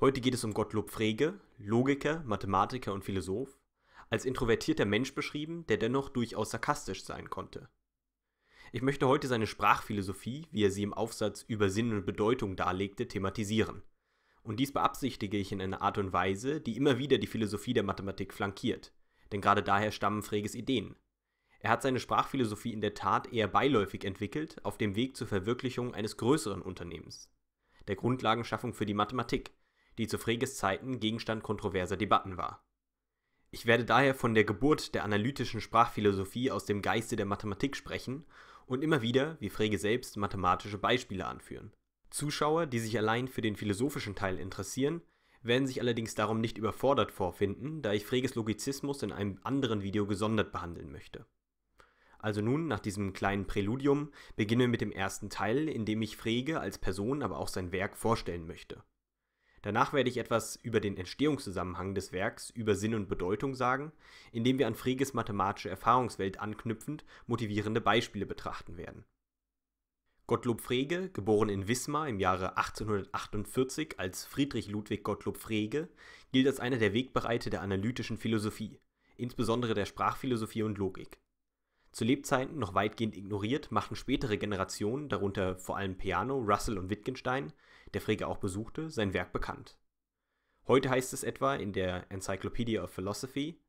Heute geht es um Gottlob Frege, Logiker, Mathematiker und Philosoph, als introvertierter Mensch beschrieben, der dennoch durchaus sarkastisch sein konnte. Ich möchte heute seine Sprachphilosophie, wie er sie im Aufsatz über Sinn und Bedeutung darlegte, thematisieren. Und dies beabsichtige ich in einer Art und Weise, die immer wieder die Philosophie der Mathematik flankiert, denn gerade daher stammen Freges Ideen. Er hat seine Sprachphilosophie in der Tat eher beiläufig entwickelt, auf dem Weg zur Verwirklichung eines größeren Unternehmens, der Grundlagenschaffung für die Mathematik, die zu Freges Zeiten Gegenstand kontroverser Debatten war. Ich werde daher von der Geburt der analytischen Sprachphilosophie aus dem Geiste der Mathematik sprechen und immer wieder, wie Frege selbst, mathematische Beispiele anführen. Zuschauer, die sich allein für den philosophischen Teil interessieren, werden sich allerdings darum nicht überfordert vorfinden, da ich Freges Logizismus in einem anderen Video gesondert behandeln möchte. Also nun, nach diesem kleinen Präludium, beginnen wir mit dem ersten Teil, in dem ich Frege als Person, aber auch sein Werk vorstellen möchte. Danach werde ich etwas über den Entstehungszusammenhang des Werks, über Sinn und Bedeutung sagen, indem wir an Freges mathematische Erfahrungswelt anknüpfend motivierende Beispiele betrachten werden. Gottlob Frege, geboren in Wismar im Jahre 1848 als Friedrich Ludwig Gottlob Frege, gilt als einer der Wegbereiter der analytischen Philosophie, insbesondere der Sprachphilosophie und Logik. Zu Lebzeiten noch weitgehend ignoriert, machten spätere Generationen, darunter vor allem Peano, Russell und Wittgenstein, der Frege auch besuchte, sein Werk bekannt. Heute heißt es etwa in der Encyclopedia of Philosophy,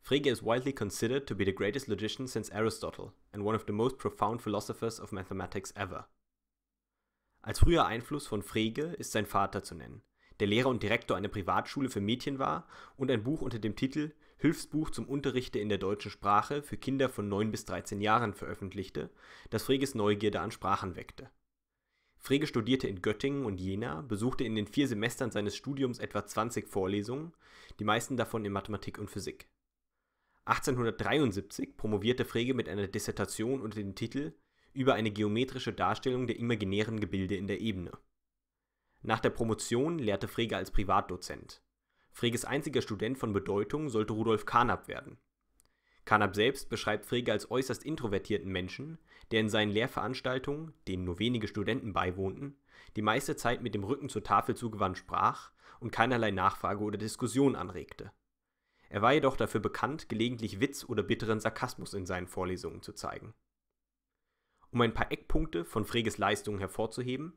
Frege is widely considered to be the greatest logician since Aristotle and one of the most profound philosophers of mathematics ever. Als früher Einfluss von Frege ist sein Vater zu nennen, der Lehrer und Direktor einer Privatschule für Mädchen war und ein Buch unter dem Titel Hilfsbuch zum Unterrichte in der deutschen Sprache für Kinder von 9 bis 13 Jahren veröffentlichte, das Freges Neugierde an Sprachen weckte. Frege studierte in Göttingen und Jena, besuchte in den vier Semestern seines Studiums etwa 20 Vorlesungen, die meisten davon in Mathematik und Physik. 1873 promovierte Frege mit einer Dissertation unter dem Titel Über eine geometrische Darstellung der imaginären Gebilde in der Ebene. Nach der Promotion lehrte Frege als Privatdozent. Freges einziger Student von Bedeutung sollte Rudolf Carnap werden Carnap selbst beschreibt Frege als äußerst introvertierten Menschen, der in seinen Lehrveranstaltungen, denen nur wenige Studenten beiwohnten, die meiste Zeit mit dem Rücken zur Tafel zugewandt sprach und keinerlei Nachfrage oder Diskussion anregte. Er war jedoch dafür bekannt, gelegentlich Witz oder bitteren Sarkasmus in seinen Vorlesungen zu zeigen. Um ein paar Eckpunkte von Freges Leistungen hervorzuheben,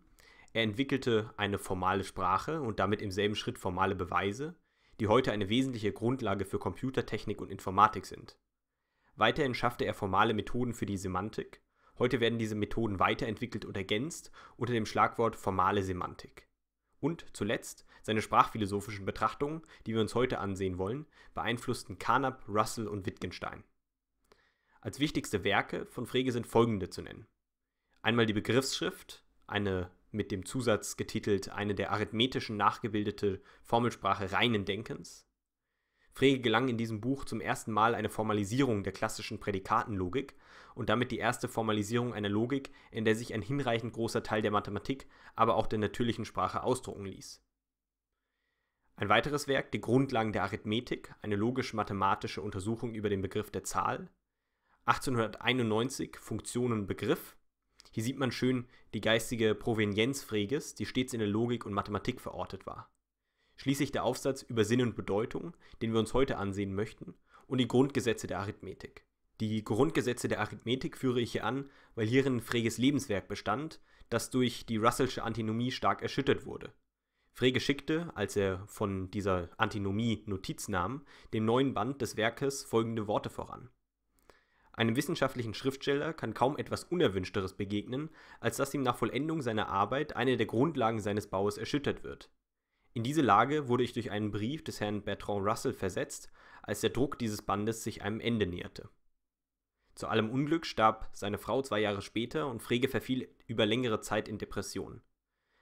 er entwickelte eine formale Sprache und damit im selben Schritt formale Beweise, die heute eine wesentliche Grundlage für Computertechnik und Informatik sind. Weiterhin schaffte er formale Methoden für die Semantik. Heute werden diese Methoden weiterentwickelt und ergänzt unter dem Schlagwort formale Semantik. Und zuletzt seine sprachphilosophischen Betrachtungen, die wir uns heute ansehen wollen, beeinflussten Carnap, Russell und Wittgenstein. Als wichtigste Werke von Frege sind folgende zu nennen. Einmal die Begriffsschrift, eine mit dem Zusatz getitelt eine der arithmetischen nachgebildete Formelsprache reinen Denkens, Frege gelang in diesem Buch zum ersten Mal eine Formalisierung der klassischen Prädikatenlogik und damit die erste Formalisierung einer Logik, in der sich ein hinreichend großer Teil der Mathematik, aber auch der natürlichen Sprache ausdrucken ließ. Ein weiteres Werk, Die Grundlagen der Arithmetik, eine logisch-mathematische Untersuchung über den Begriff der Zahl. 1891 Funktionen Begriff. Hier sieht man schön die geistige Provenienz Freges, die stets in der Logik und Mathematik verortet war schließlich der Aufsatz über Sinn und Bedeutung, den wir uns heute ansehen möchten, und die Grundgesetze der Arithmetik. Die Grundgesetze der Arithmetik führe ich hier an, weil hierin Freges Lebenswerk bestand, das durch die Russellsche Antinomie stark erschüttert wurde. Frege schickte, als er von dieser Antinomie Notiz nahm, dem neuen Band des Werkes folgende Worte voran. Einem wissenschaftlichen Schriftsteller kann kaum etwas Unerwünschteres begegnen, als dass ihm nach Vollendung seiner Arbeit eine der Grundlagen seines Baues erschüttert wird. In diese Lage wurde ich durch einen Brief des Herrn Bertrand Russell versetzt, als der Druck dieses Bandes sich einem Ende näherte. Zu allem Unglück starb seine Frau zwei Jahre später und Frege verfiel über längere Zeit in Depressionen.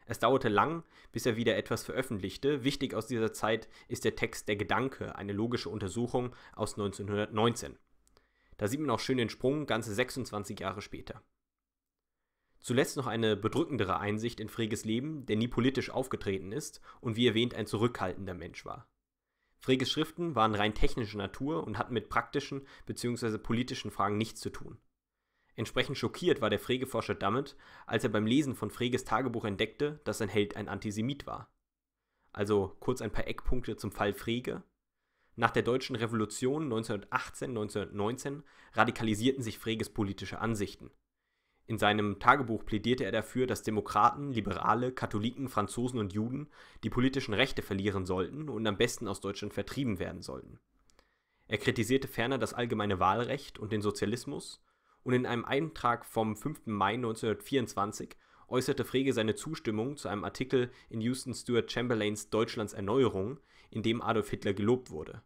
Es dauerte lang, bis er wieder etwas veröffentlichte. Wichtig aus dieser Zeit ist der Text Der Gedanke, eine logische Untersuchung aus 1919. Da sieht man auch schön den Sprung, ganze 26 Jahre später. Zuletzt noch eine bedrückendere Einsicht in Freges Leben, der nie politisch aufgetreten ist und wie erwähnt ein zurückhaltender Mensch war. Freges Schriften waren rein technischer Natur und hatten mit praktischen bzw. politischen Fragen nichts zu tun. Entsprechend schockiert war der Frege-Forscher damit, als er beim Lesen von Freges Tagebuch entdeckte, dass sein Held ein Antisemit war. Also kurz ein paar Eckpunkte zum Fall Frege. Nach der deutschen Revolution 1918-1919 radikalisierten sich Freges politische Ansichten. In seinem Tagebuch plädierte er dafür, dass Demokraten, Liberale, Katholiken, Franzosen und Juden die politischen Rechte verlieren sollten und am besten aus Deutschland vertrieben werden sollten. Er kritisierte ferner das allgemeine Wahlrecht und den Sozialismus, und in einem Eintrag vom 5. Mai 1924 äußerte Frege seine Zustimmung zu einem Artikel in Houston Stuart Chamberlains Deutschlands Erneuerung, in dem Adolf Hitler gelobt wurde.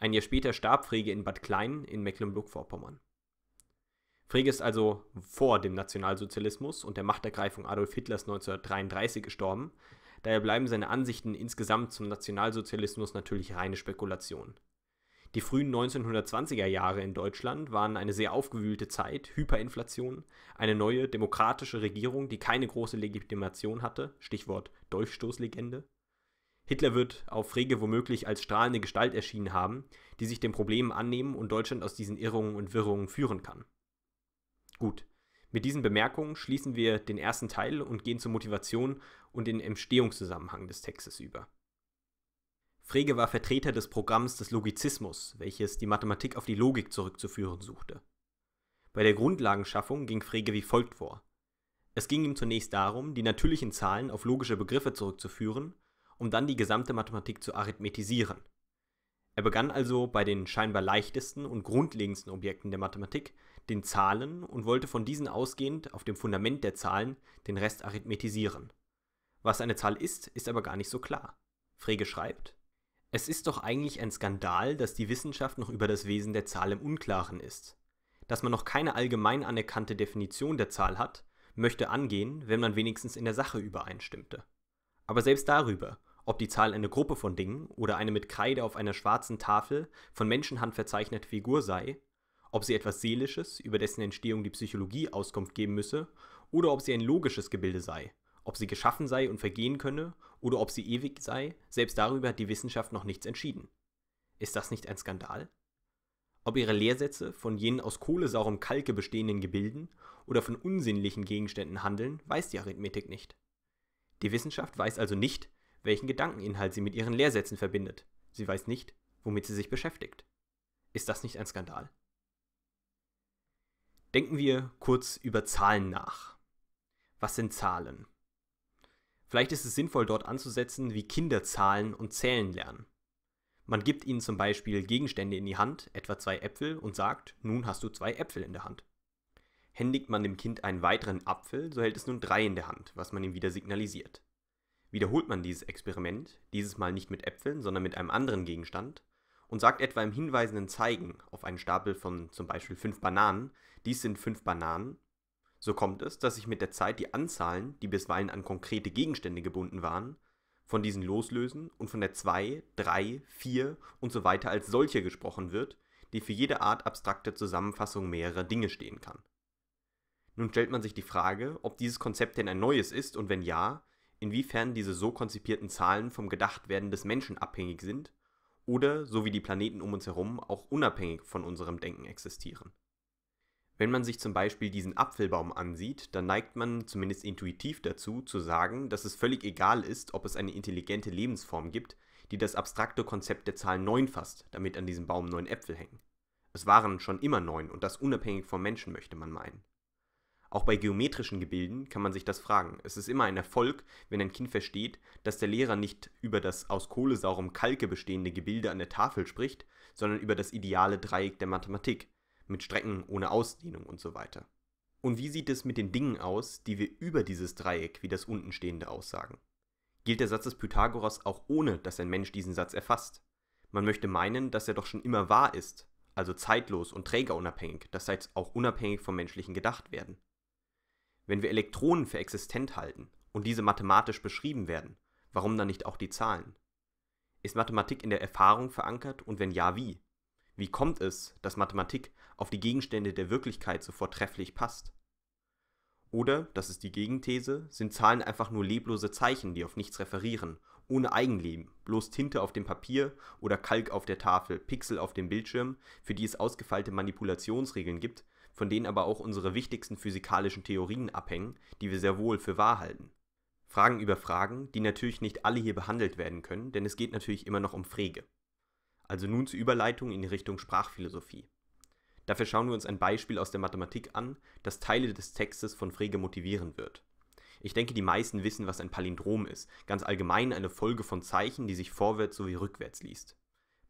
Ein Jahr später starb Frege in Bad Klein in Mecklenburg-Vorpommern Frege ist also vor dem Nationalsozialismus und der Machtergreifung Adolf Hitlers 1933 gestorben. Daher bleiben seine Ansichten insgesamt zum Nationalsozialismus natürlich reine Spekulation. Die frühen 1920er Jahre in Deutschland waren eine sehr aufgewühlte Zeit, Hyperinflation, eine neue demokratische Regierung, die keine große Legitimation hatte, Stichwort Dolchstoßlegende. Hitler wird auf Frege womöglich als strahlende Gestalt erschienen haben, die sich den Problemen annehmen und Deutschland aus diesen Irrungen und Wirrungen führen kann. Gut, mit diesen Bemerkungen schließen wir den ersten Teil und gehen zur Motivation und den Entstehungszusammenhang des Textes über. Frege war Vertreter des Programms des Logizismus, welches die Mathematik auf die Logik zurückzuführen suchte. Bei der Grundlagenschaffung ging Frege wie folgt vor. Es ging ihm zunächst darum, die natürlichen Zahlen auf logische Begriffe zurückzuführen, um dann die gesamte Mathematik zu arithmetisieren. Er begann also bei den scheinbar leichtesten und grundlegendsten Objekten der Mathematik den Zahlen und wollte von diesen ausgehend auf dem Fundament der Zahlen den Rest arithmetisieren. Was eine Zahl ist, ist aber gar nicht so klar. Frege schreibt, es ist doch eigentlich ein Skandal, dass die Wissenschaft noch über das Wesen der Zahl im Unklaren ist. Dass man noch keine allgemein anerkannte Definition der Zahl hat, möchte angehen, wenn man wenigstens in der Sache übereinstimmte. Aber selbst darüber, ob die Zahl eine Gruppe von Dingen oder eine mit Kreide auf einer schwarzen Tafel von Menschenhand verzeichnete Figur sei, ob sie etwas Seelisches, über dessen Entstehung die Psychologie Auskunft geben müsse, oder ob sie ein logisches Gebilde sei, ob sie geschaffen sei und vergehen könne, oder ob sie ewig sei, selbst darüber hat die Wissenschaft noch nichts entschieden. Ist das nicht ein Skandal? Ob ihre Lehrsätze von jenen aus kohlesaurem Kalke bestehenden Gebilden oder von unsinnlichen Gegenständen handeln, weiß die Arithmetik nicht. Die Wissenschaft weiß also nicht, welchen Gedankeninhalt sie mit ihren Lehrsätzen verbindet. Sie weiß nicht, womit sie sich beschäftigt. Ist das nicht ein Skandal? Denken wir kurz über Zahlen nach. Was sind Zahlen? Vielleicht ist es sinnvoll, dort anzusetzen, wie Kinder zahlen und zählen lernen. Man gibt ihnen zum Beispiel Gegenstände in die Hand, etwa zwei Äpfel, und sagt, nun hast du zwei Äpfel in der Hand. Händigt man dem Kind einen weiteren Apfel, so hält es nun drei in der Hand, was man ihm wieder signalisiert. Wiederholt man dieses Experiment, dieses Mal nicht mit Äpfeln, sondern mit einem anderen Gegenstand, und sagt etwa im hinweisenden Zeigen auf einen Stapel von zum Beispiel fünf Bananen, dies sind fünf Bananen. So kommt es, dass sich mit der Zeit die Anzahlen, die bisweilen an konkrete Gegenstände gebunden waren, von diesen loslösen und von der 2, 3, 4 und so weiter als solche gesprochen wird, die für jede Art abstrakte Zusammenfassung mehrerer Dinge stehen kann. Nun stellt man sich die Frage, ob dieses Konzept denn ein neues ist und wenn ja, inwiefern diese so konzipierten Zahlen vom Gedachtwerden des Menschen abhängig sind oder, so wie die Planeten um uns herum, auch unabhängig von unserem Denken existieren. Wenn man sich zum Beispiel diesen Apfelbaum ansieht, dann neigt man zumindest intuitiv dazu zu sagen, dass es völlig egal ist, ob es eine intelligente Lebensform gibt, die das abstrakte Konzept der Zahl 9 fasst, damit an diesem Baum 9 Äpfel hängen. Es waren schon immer 9 und das unabhängig vom Menschen möchte man meinen. Auch bei geometrischen Gebilden kann man sich das fragen. Es ist immer ein Erfolg, wenn ein Kind versteht, dass der Lehrer nicht über das aus kohlesaurem Kalke bestehende Gebilde an der Tafel spricht, sondern über das ideale Dreieck der Mathematik, mit Strecken ohne Ausdehnung und so weiter. Und wie sieht es mit den Dingen aus, die wir über dieses Dreieck, wie das untenstehende, aussagen? Gilt der Satz des Pythagoras auch ohne, dass ein Mensch diesen Satz erfasst? Man möchte meinen, dass er doch schon immer wahr ist, also zeitlos und trägerunabhängig, das heißt auch unabhängig vom menschlichen Gedachtwerden. Wenn wir Elektronen für existent halten und diese mathematisch beschrieben werden, warum dann nicht auch die Zahlen? Ist Mathematik in der Erfahrung verankert und wenn ja, wie? Wie kommt es, dass Mathematik auf die Gegenstände der Wirklichkeit so vortrefflich passt. Oder, das ist die Gegenthese, sind Zahlen einfach nur leblose Zeichen, die auf nichts referieren, ohne Eigenleben, bloß Tinte auf dem Papier oder Kalk auf der Tafel, Pixel auf dem Bildschirm, für die es ausgefeilte Manipulationsregeln gibt, von denen aber auch unsere wichtigsten physikalischen Theorien abhängen, die wir sehr wohl für wahr halten. Fragen über Fragen, die natürlich nicht alle hier behandelt werden können, denn es geht natürlich immer noch um Frege. Also nun zur Überleitung in die Richtung Sprachphilosophie. Dafür schauen wir uns ein Beispiel aus der Mathematik an, das Teile des Textes von Frege motivieren wird. Ich denke, die meisten wissen, was ein Palindrom ist, ganz allgemein eine Folge von Zeichen, die sich vorwärts sowie rückwärts liest.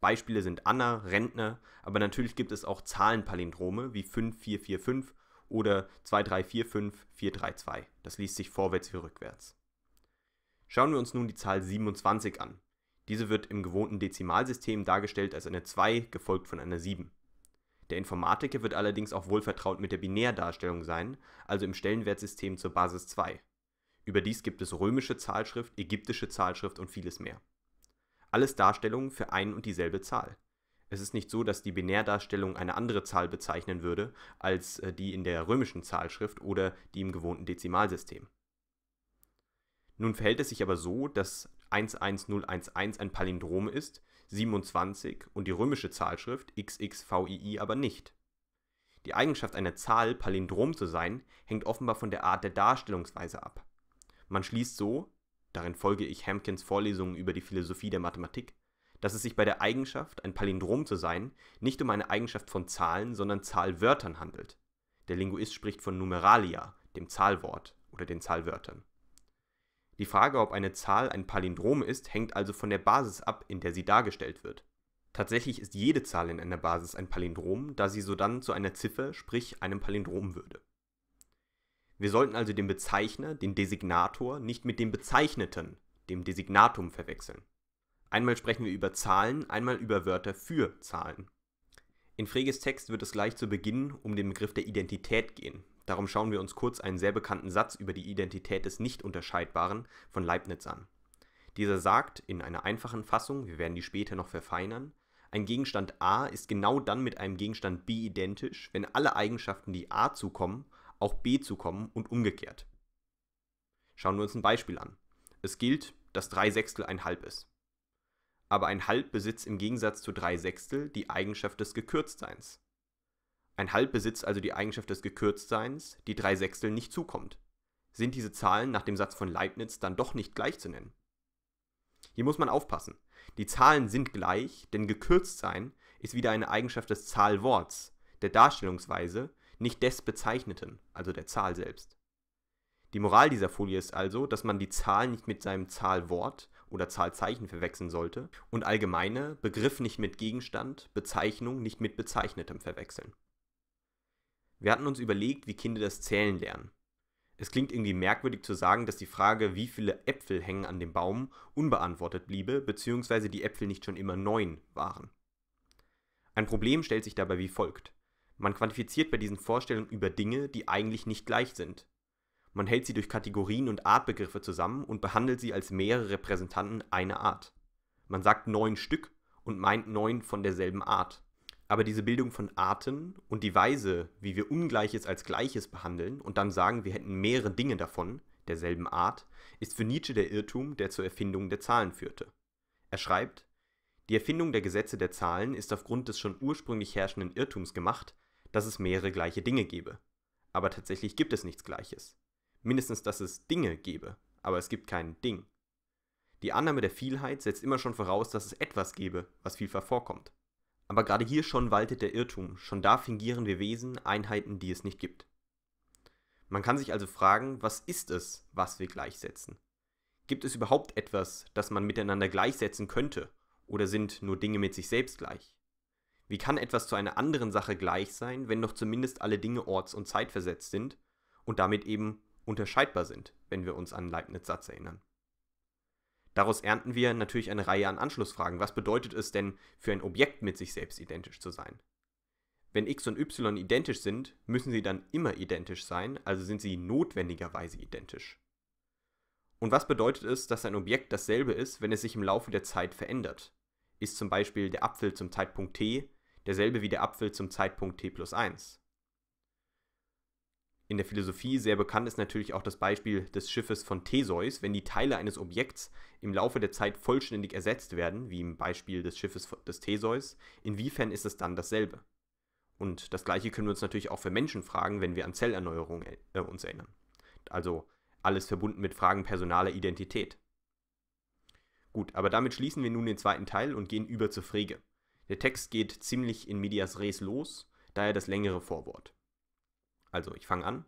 Beispiele sind Anna, Rentner, aber natürlich gibt es auch Zahlenpalindrome wie 5445 oder 2345432. Das liest sich vorwärts wie rückwärts. Schauen wir uns nun die Zahl 27 an. Diese wird im gewohnten Dezimalsystem dargestellt als eine 2 gefolgt von einer 7. Der Informatiker wird allerdings auch wohlvertraut mit der Binärdarstellung sein, also im Stellenwertsystem zur Basis 2. Überdies gibt es römische Zahlschrift, ägyptische Zahlschrift und vieles mehr. Alles Darstellungen für ein und dieselbe Zahl. Es ist nicht so, dass die Binärdarstellung eine andere Zahl bezeichnen würde als äh, die in der römischen Zahlschrift oder die im gewohnten Dezimalsystem. Nun verhält es sich aber so, dass 11011 ein Palindrom ist, 27 und die römische Zahlschrift XXVII aber nicht. Die Eigenschaft einer Zahl, Palindrom zu sein, hängt offenbar von der Art der Darstellungsweise ab. Man schließt so, darin folge ich Hamkins Vorlesungen über die Philosophie der Mathematik, dass es sich bei der Eigenschaft, ein Palindrom zu sein, nicht um eine Eigenschaft von Zahlen, sondern Zahlwörtern handelt. Der Linguist spricht von Numeralia, dem Zahlwort oder den Zahlwörtern. Die Frage, ob eine Zahl ein Palindrom ist, hängt also von der Basis ab, in der sie dargestellt wird. Tatsächlich ist jede Zahl in einer Basis ein Palindrom, da sie sodann zu einer Ziffer, sprich einem Palindrom würde. Wir sollten also den Bezeichner, den Designator, nicht mit dem Bezeichneten, dem Designatum verwechseln. Einmal sprechen wir über Zahlen, einmal über Wörter für Zahlen. In Freges Text wird es gleich zu Beginn um den Begriff der Identität gehen, Darum schauen wir uns kurz einen sehr bekannten Satz über die Identität des Nicht-Unterscheidbaren von Leibniz an. Dieser sagt, in einer einfachen Fassung, wir werden die später noch verfeinern, ein Gegenstand A ist genau dann mit einem Gegenstand B identisch, wenn alle Eigenschaften, die A zukommen, auch B zukommen und umgekehrt. Schauen wir uns ein Beispiel an. Es gilt, dass 3 Sechstel ein Halb ist. Aber ein Halb besitzt im Gegensatz zu 3 Sechstel die Eigenschaft des Gekürztseins ein Halb besitzt also die Eigenschaft des Gekürztseins, die drei Sechstel nicht zukommt. Sind diese Zahlen nach dem Satz von Leibniz dann doch nicht gleich zu nennen? Hier muss man aufpassen. Die Zahlen sind gleich, denn Gekürztsein ist wieder eine Eigenschaft des Zahlworts, der Darstellungsweise, nicht des Bezeichneten, also der Zahl selbst. Die Moral dieser Folie ist also, dass man die Zahl nicht mit seinem Zahlwort oder Zahlzeichen verwechseln sollte und allgemeine Begriff nicht mit Gegenstand, Bezeichnung nicht mit Bezeichnetem verwechseln. Wir hatten uns überlegt, wie Kinder das Zählen lernen. Es klingt irgendwie merkwürdig zu sagen, dass die Frage, wie viele Äpfel hängen an dem Baum, unbeantwortet bliebe, beziehungsweise die Äpfel nicht schon immer neun waren. Ein Problem stellt sich dabei wie folgt. Man quantifiziert bei diesen Vorstellungen über Dinge, die eigentlich nicht gleich sind. Man hält sie durch Kategorien und Artbegriffe zusammen und behandelt sie als mehrere Repräsentanten einer Art. Man sagt neun Stück und meint neun von derselben Art aber diese Bildung von Arten und die Weise, wie wir Ungleiches als Gleiches behandeln und dann sagen, wir hätten mehrere Dinge davon, derselben Art, ist für Nietzsche der Irrtum, der zur Erfindung der Zahlen führte. Er schreibt, die Erfindung der Gesetze der Zahlen ist aufgrund des schon ursprünglich herrschenden Irrtums gemacht, dass es mehrere gleiche Dinge gäbe. Aber tatsächlich gibt es nichts Gleiches. Mindestens, dass es Dinge gäbe, aber es gibt kein Ding. Die Annahme der Vielheit setzt immer schon voraus, dass es etwas gäbe, was vielfach vorkommt. Aber gerade hier schon waltet der Irrtum, schon da fingieren wir Wesen, Einheiten, die es nicht gibt. Man kann sich also fragen, was ist es, was wir gleichsetzen? Gibt es überhaupt etwas, das man miteinander gleichsetzen könnte, oder sind nur Dinge mit sich selbst gleich? Wie kann etwas zu einer anderen Sache gleich sein, wenn doch zumindest alle Dinge orts- und zeitversetzt sind und damit eben unterscheidbar sind, wenn wir uns an Leibniz Satz erinnern? Daraus ernten wir natürlich eine Reihe an Anschlussfragen. Was bedeutet es denn für ein Objekt mit sich selbst identisch zu sein? Wenn x und y identisch sind, müssen sie dann immer identisch sein, also sind sie notwendigerweise identisch. Und was bedeutet es, dass ein Objekt dasselbe ist, wenn es sich im Laufe der Zeit verändert? Ist zum Beispiel der Apfel zum Zeitpunkt t derselbe wie der Apfel zum Zeitpunkt t plus 1? in der Philosophie sehr bekannt ist natürlich auch das Beispiel des Schiffes von Theseus. Wenn die Teile eines Objekts im Laufe der Zeit vollständig ersetzt werden, wie im Beispiel des Schiffes des Theseus, inwiefern ist es dann dasselbe? Und das Gleiche können wir uns natürlich auch für Menschen fragen, wenn wir an Zellerneuerung äh, uns erinnern. Also alles verbunden mit Fragen personaler Identität. Gut, aber damit schließen wir nun den zweiten Teil und gehen über zur Frege. Der Text geht ziemlich in medias res los, daher das längere Vorwort. Also, ich fange an.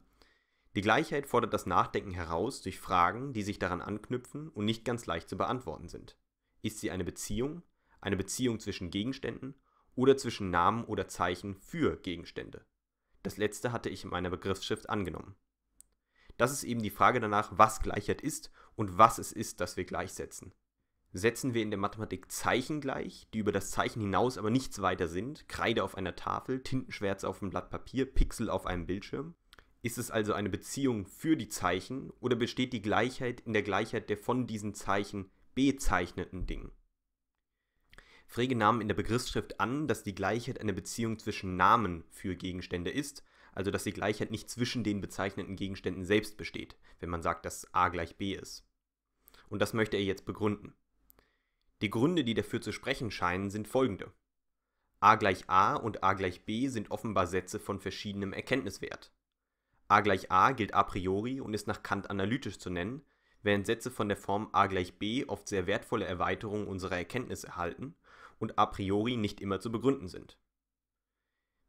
Die Gleichheit fordert das Nachdenken heraus durch Fragen, die sich daran anknüpfen und nicht ganz leicht zu beantworten sind. Ist sie eine Beziehung, eine Beziehung zwischen Gegenständen oder zwischen Namen oder Zeichen für Gegenstände? Das letzte hatte ich in meiner Begriffsschrift angenommen. Das ist eben die Frage danach, was Gleichheit ist und was es ist, das wir gleichsetzen setzen wir in der Mathematik Zeichen gleich, die über das Zeichen hinaus aber nichts weiter sind, Kreide auf einer Tafel, Tintenschwärze auf einem Blatt Papier, Pixel auf einem Bildschirm. Ist es also eine Beziehung für die Zeichen oder besteht die Gleichheit in der Gleichheit der von diesen Zeichen bezeichneten Dinge? Frege nahm in der Begriffsschrift an, dass die Gleichheit eine Beziehung zwischen Namen für Gegenstände ist, also dass die Gleichheit nicht zwischen den bezeichneten Gegenständen selbst besteht, wenn man sagt, dass a gleich b ist. Und das möchte er jetzt begründen. Die Gründe, die dafür zu sprechen scheinen, sind folgende. a gleich a und a gleich b sind offenbar Sätze von verschiedenem Erkenntniswert. a gleich a gilt a priori und ist nach Kant analytisch zu nennen, während Sätze von der Form a gleich b oft sehr wertvolle Erweiterungen unserer Erkenntnis erhalten und a priori nicht immer zu begründen sind.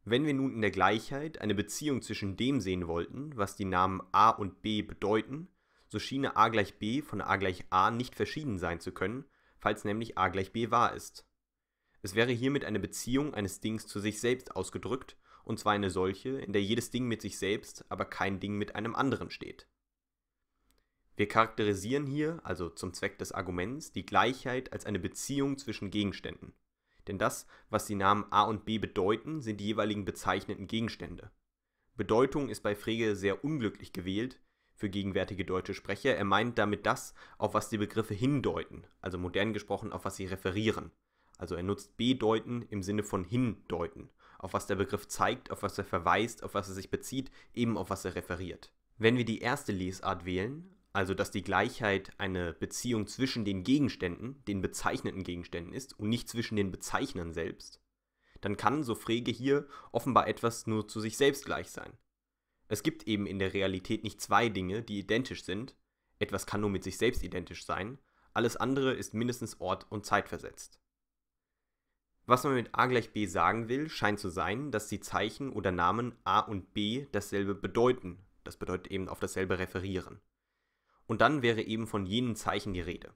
Wenn wir nun in der Gleichheit eine Beziehung zwischen dem sehen wollten, was die Namen a und b bedeuten, so schiene a gleich b von a gleich a nicht verschieden sein zu können, falls nämlich a gleich b wahr ist. Es wäre hiermit eine Beziehung eines Dings zu sich selbst ausgedrückt, und zwar eine solche, in der jedes Ding mit sich selbst, aber kein Ding mit einem anderen steht. Wir charakterisieren hier, also zum Zweck des Arguments, die Gleichheit als eine Beziehung zwischen Gegenständen. Denn das, was die Namen A und B bedeuten, sind die jeweiligen bezeichneten Gegenstände. Bedeutung ist bei Frege sehr unglücklich gewählt, für gegenwärtige Deutsche Sprecher. Er meint damit das, auf was die Begriffe hindeuten, also modern gesprochen, auf was sie referieren. Also er nutzt bedeuten im Sinne von hindeuten, auf was der Begriff zeigt, auf was er verweist, auf was er sich bezieht, eben auf was er referiert. Wenn wir die erste Lesart wählen, also dass die Gleichheit eine Beziehung zwischen den Gegenständen, den bezeichneten Gegenständen ist und nicht zwischen den Bezeichnern selbst, dann kann, so Frege hier, offenbar etwas nur zu sich selbst gleich sein. Es gibt eben in der Realität nicht zwei Dinge, die identisch sind. Etwas kann nur mit sich selbst identisch sein, alles andere ist mindestens ort- und Zeit versetzt. Was man mit a gleich b sagen will, scheint zu sein, dass die Zeichen oder Namen a und b dasselbe bedeuten, das bedeutet eben auf dasselbe referieren. Und dann wäre eben von jenen Zeichen die Rede.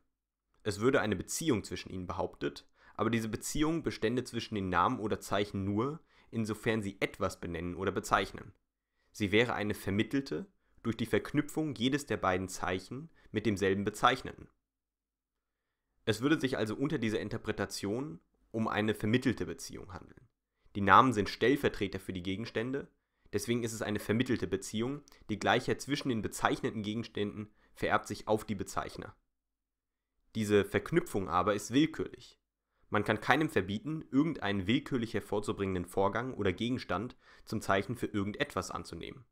Es würde eine Beziehung zwischen ihnen behauptet, aber diese Beziehung bestände zwischen den Namen oder Zeichen nur, insofern sie etwas benennen oder bezeichnen. Sie wäre eine vermittelte, durch die Verknüpfung jedes der beiden Zeichen mit demselben Bezeichneten. Es würde sich also unter dieser Interpretation um eine vermittelte Beziehung handeln. Die Namen sind Stellvertreter für die Gegenstände, deswegen ist es eine vermittelte Beziehung, die Gleichheit zwischen den bezeichneten Gegenständen vererbt sich auf die Bezeichner. Diese Verknüpfung aber ist willkürlich. Man kann keinem verbieten, irgendeinen willkürlich hervorzubringenden Vorgang oder Gegenstand zum Zeichen für irgendetwas anzunehmen.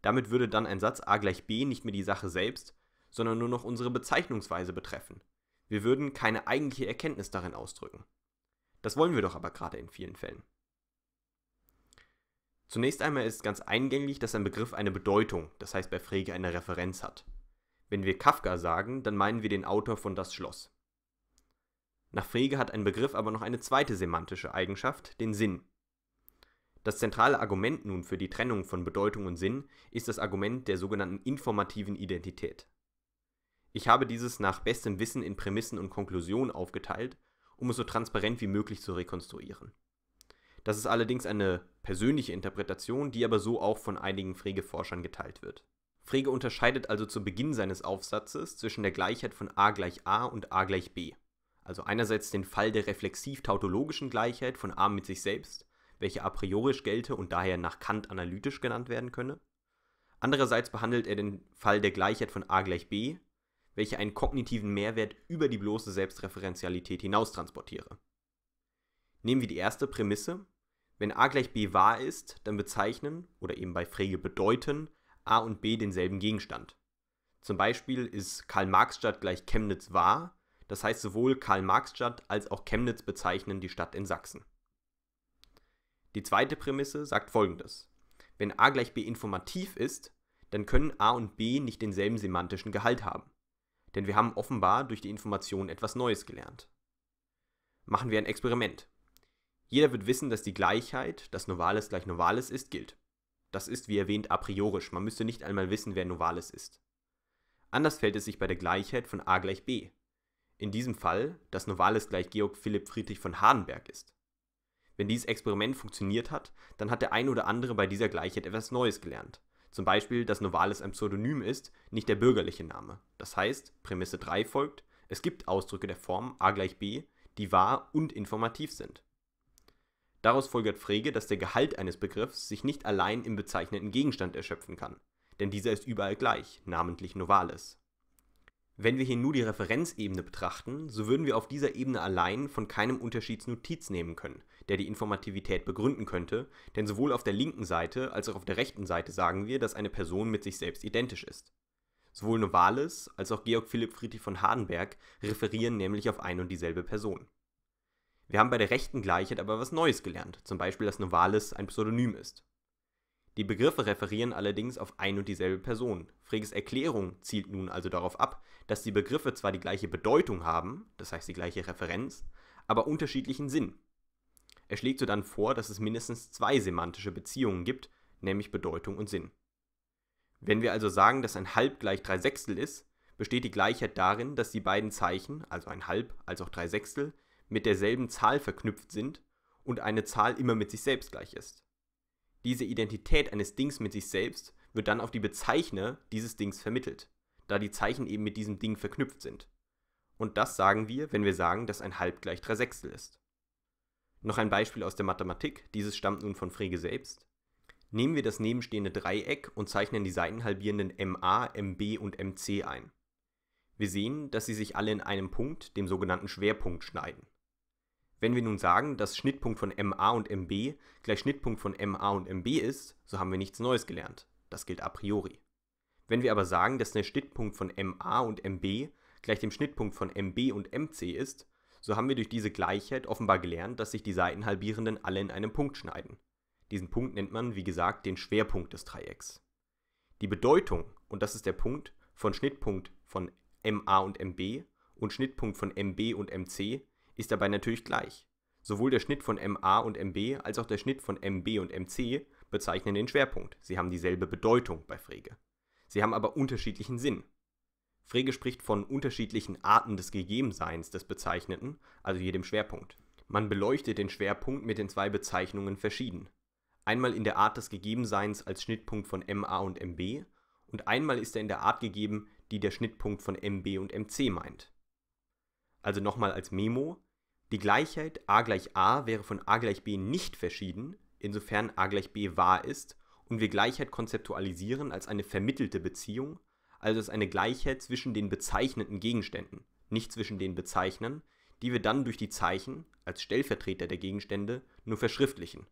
Damit würde dann ein Satz a gleich b nicht mehr die Sache selbst, sondern nur noch unsere Bezeichnungsweise betreffen. Wir würden keine eigentliche Erkenntnis darin ausdrücken. Das wollen wir doch aber gerade in vielen Fällen. Zunächst einmal ist ganz eingängig, dass ein Begriff eine Bedeutung, das heißt bei Frege eine Referenz hat. Wenn wir Kafka sagen, dann meinen wir den Autor von Das Schloss. Nach Frege hat ein Begriff aber noch eine zweite semantische Eigenschaft, den Sinn. Das zentrale Argument nun für die Trennung von Bedeutung und Sinn ist das Argument der sogenannten informativen Identität. Ich habe dieses nach bestem Wissen in Prämissen und Konklusionen aufgeteilt, um es so transparent wie möglich zu rekonstruieren. Das ist allerdings eine persönliche Interpretation, die aber so auch von einigen Frege-Forschern geteilt wird. Frege unterscheidet also zu Beginn seines Aufsatzes zwischen der Gleichheit von a gleich a und a gleich b also einerseits den Fall der reflexiv-tautologischen Gleichheit von A mit sich selbst, welche a priorisch gelte und daher nach Kant analytisch genannt werden könne. Andererseits behandelt er den Fall der Gleichheit von a gleich b, welche einen kognitiven Mehrwert über die bloße Selbstreferenzialität hinaus transportiere. Nehmen wir die erste Prämisse. Wenn a gleich b wahr ist, dann bezeichnen oder eben bei Frege bedeuten a und b denselben Gegenstand. Zum Beispiel ist Karl Marx Stadt gleich Chemnitz wahr, das heißt sowohl Karl-Marx-Stadt als auch Chemnitz bezeichnen die Stadt in Sachsen. Die zweite Prämisse sagt folgendes. Wenn a gleich b informativ ist, dann können a und b nicht denselben semantischen Gehalt haben. Denn wir haben offenbar durch die Information etwas Neues gelernt. Machen wir ein Experiment. Jeder wird wissen, dass die Gleichheit, dass Novalis gleich Novalis ist, gilt. Das ist, wie erwähnt, a priorisch. Man müsste nicht einmal wissen, wer Novalis ist. Anders fällt es sich bei der Gleichheit von a gleich b. In diesem Fall, dass Novalis gleich Georg Philipp Friedrich von Hardenberg ist. Wenn dieses Experiment funktioniert hat, dann hat der ein oder andere bei dieser Gleichheit etwas Neues gelernt. Zum Beispiel, dass Novalis ein Pseudonym ist, nicht der bürgerliche Name. Das heißt, Prämisse 3 folgt, es gibt Ausdrücke der Form a gleich b, die wahr und informativ sind. Daraus folgert Frege, dass der Gehalt eines Begriffs sich nicht allein im bezeichneten Gegenstand erschöpfen kann, denn dieser ist überall gleich, namentlich Novalis. Wenn wir hier nur die Referenzebene betrachten, so würden wir auf dieser Ebene allein von keinem Unterschiedsnotiz nehmen können, der die Informativität begründen könnte, denn sowohl auf der linken Seite als auch auf der rechten Seite sagen wir, dass eine Person mit sich selbst identisch ist. Sowohl Novalis als auch Georg Philipp Friedrich von Hardenberg referieren nämlich auf ein und dieselbe Person. Wir haben bei der rechten Gleichheit aber was Neues gelernt, zum Beispiel, dass Novalis ein Pseudonym ist. Die Begriffe referieren allerdings auf ein und dieselbe Person. Freges Erklärung zielt nun also darauf ab, dass die Begriffe zwar die gleiche Bedeutung haben, das heißt die gleiche Referenz, aber unterschiedlichen Sinn. Er schlägt so dann vor, dass es mindestens zwei semantische Beziehungen gibt, nämlich Bedeutung und Sinn. Wenn wir also sagen, dass ein Halb gleich drei Sechstel ist, besteht die Gleichheit darin, dass die beiden Zeichen, also ein Halb als auch drei Sechstel, mit derselben Zahl verknüpft sind und eine Zahl immer mit sich selbst gleich ist. Diese Identität eines Dings mit sich selbst wird dann auf die Bezeichner dieses Dings vermittelt, da die Zeichen eben mit diesem Ding verknüpft sind. Und das sagen wir, wenn wir sagen, dass ein Halb gleich drei Sechstel ist. Noch ein Beispiel aus der Mathematik, dieses stammt nun von Frege selbst. Nehmen wir das nebenstehende Dreieck und zeichnen die seitenhalbierenden MA, MB und MC ein. Wir sehen, dass sie sich alle in einem Punkt, dem sogenannten Schwerpunkt, schneiden. Wenn wir nun sagen, dass Schnittpunkt von MA und MB gleich Schnittpunkt von MA und MB ist, so haben wir nichts Neues gelernt. Das gilt a priori. Wenn wir aber sagen, dass der Schnittpunkt von MA und MB gleich dem Schnittpunkt von MB und MC ist, so haben wir durch diese Gleichheit offenbar gelernt, dass sich die Seitenhalbierenden alle in einem Punkt schneiden. Diesen Punkt nennt man, wie gesagt, den Schwerpunkt des Dreiecks. Die Bedeutung, und das ist der Punkt, von Schnittpunkt von MA und MB und Schnittpunkt von MB und MC ist dabei natürlich gleich. Sowohl der Schnitt von MA und MB als auch der Schnitt von MB und MC bezeichnen den Schwerpunkt. Sie haben dieselbe Bedeutung bei Frege. Sie haben aber unterschiedlichen Sinn. Frege spricht von unterschiedlichen Arten des Gegebenseins des Bezeichneten, also jedem Schwerpunkt. Man beleuchtet den Schwerpunkt mit den zwei Bezeichnungen verschieden. Einmal in der Art des Gegebenseins als Schnittpunkt von MA und MB und einmal ist er in der Art gegeben, die der Schnittpunkt von MB und MC meint. Also nochmal als Memo, die Gleichheit a gleich a wäre von a gleich b nicht verschieden, insofern a gleich b wahr ist und wir Gleichheit konzeptualisieren als eine vermittelte Beziehung, also als eine Gleichheit zwischen den bezeichneten Gegenständen, nicht zwischen den Bezeichnern, die wir dann durch die Zeichen, als Stellvertreter der Gegenstände, nur verschriftlichen.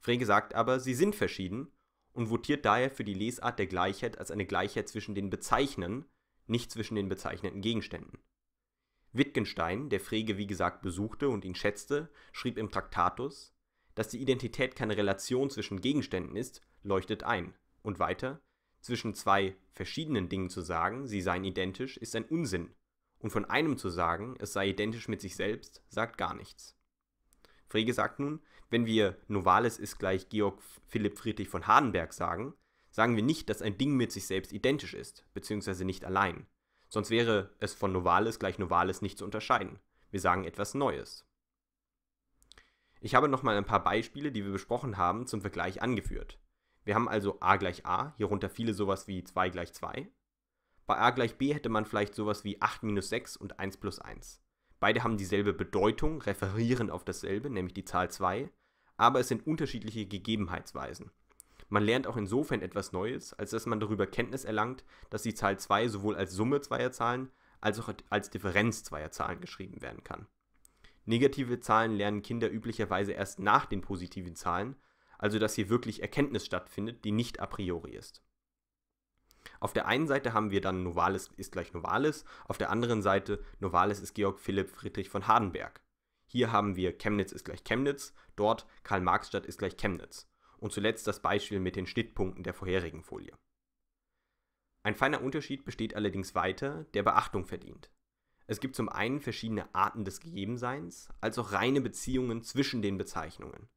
Frege sagt aber, sie sind verschieden und votiert daher für die Lesart der Gleichheit als eine Gleichheit zwischen den Bezeichnern, nicht zwischen den bezeichneten Gegenständen. Wittgenstein, der Frege wie gesagt besuchte und ihn schätzte, schrieb im Traktatus, dass die Identität keine Relation zwischen Gegenständen ist, leuchtet ein, und weiter, zwischen zwei verschiedenen Dingen zu sagen, sie seien identisch, ist ein Unsinn, und von einem zu sagen, es sei identisch mit sich selbst, sagt gar nichts. Frege sagt nun, wenn wir Novalis ist gleich Georg Philipp Friedrich von Hardenberg sagen, sagen wir nicht, dass ein Ding mit sich selbst identisch ist, beziehungsweise nicht allein, Sonst wäre es von Novalis gleich Novalis nicht zu unterscheiden. Wir sagen etwas Neues. Ich habe nochmal ein paar Beispiele, die wir besprochen haben, zum Vergleich angeführt. Wir haben also a gleich a, hierunter viele sowas wie 2 gleich 2. Bei a gleich b hätte man vielleicht sowas wie 8 minus 6 und 1 plus 1. Beide haben dieselbe Bedeutung, referieren auf dasselbe, nämlich die Zahl 2, aber es sind unterschiedliche Gegebenheitsweisen. Man lernt auch insofern etwas Neues, als dass man darüber Kenntnis erlangt, dass die Zahl 2 sowohl als Summe zweier Zahlen als auch als Differenz zweier Zahlen geschrieben werden kann. Negative Zahlen lernen Kinder üblicherweise erst nach den positiven Zahlen, also dass hier wirklich Erkenntnis stattfindet, die nicht a priori ist. Auf der einen Seite haben wir dann Novalis ist gleich Novalis, auf der anderen Seite Novalis ist Georg Philipp Friedrich von Hardenberg. Hier haben wir Chemnitz ist gleich Chemnitz, dort Karl Marx Stadt ist gleich Chemnitz und zuletzt das Beispiel mit den Schnittpunkten der vorherigen Folie. Ein feiner Unterschied besteht allerdings weiter, der Beachtung verdient. Es gibt zum einen verschiedene Arten des Gegebenseins, als auch reine Beziehungen zwischen den Bezeichnungen.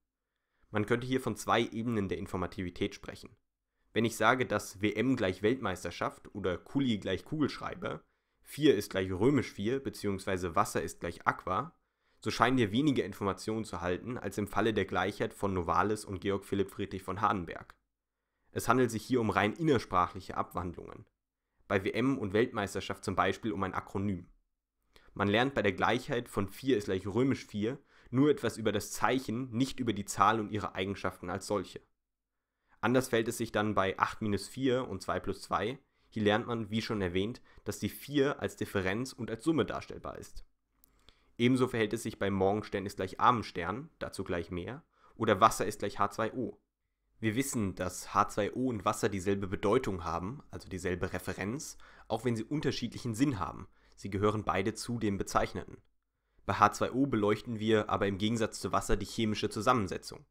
Man könnte hier von zwei Ebenen der Informativität sprechen. Wenn ich sage, dass WM gleich Weltmeisterschaft oder Kuli gleich Kugelschreiber, 4 ist gleich römisch 4 bzw. Wasser ist gleich Aqua, so scheinen wir weniger Informationen zu halten als im Falle der Gleichheit von Novalis und Georg Philipp Friedrich von Hardenberg. Es handelt sich hier um rein innersprachliche Abwandlungen. Bei WM und Weltmeisterschaft zum Beispiel um ein Akronym. Man lernt bei der Gleichheit von 4 ist gleich römisch 4 nur etwas über das Zeichen, nicht über die Zahl und ihre Eigenschaften als solche. Anders fällt es sich dann bei 8 minus 4 und 2 plus 2. Hier lernt man, wie schon erwähnt, dass die 4 als Differenz und als Summe darstellbar ist. Ebenso verhält es sich bei Morgenstern ist gleich Abendstern, dazu gleich mehr, oder Wasser ist gleich H2O. Wir wissen, dass H2O und Wasser dieselbe Bedeutung haben, also dieselbe Referenz, auch wenn sie unterschiedlichen Sinn haben. Sie gehören beide zu dem Bezeichneten. Bei H2O beleuchten wir aber im Gegensatz zu Wasser die chemische Zusammensetzung.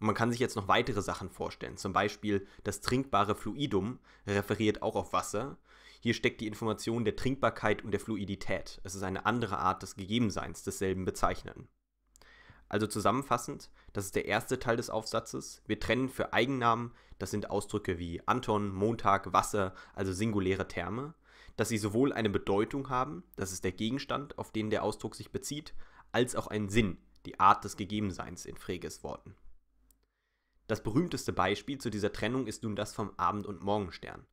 Und man kann sich jetzt noch weitere Sachen vorstellen, zum Beispiel das trinkbare Fluidum referiert auch auf Wasser hier steckt die Information der Trinkbarkeit und der Fluidität. Es ist eine andere Art des Gegebenseins desselben bezeichnen. Also zusammenfassend, das ist der erste Teil des Aufsatzes. Wir trennen für Eigennamen, das sind Ausdrücke wie Anton, Montag, Wasser, also singuläre Terme, dass sie sowohl eine Bedeutung haben, das ist der Gegenstand, auf den der Ausdruck sich bezieht, als auch einen Sinn, die Art des Gegebenseins in Freges Worten. Das berühmteste Beispiel zu dieser Trennung ist nun das vom Abend- und Morgenstern.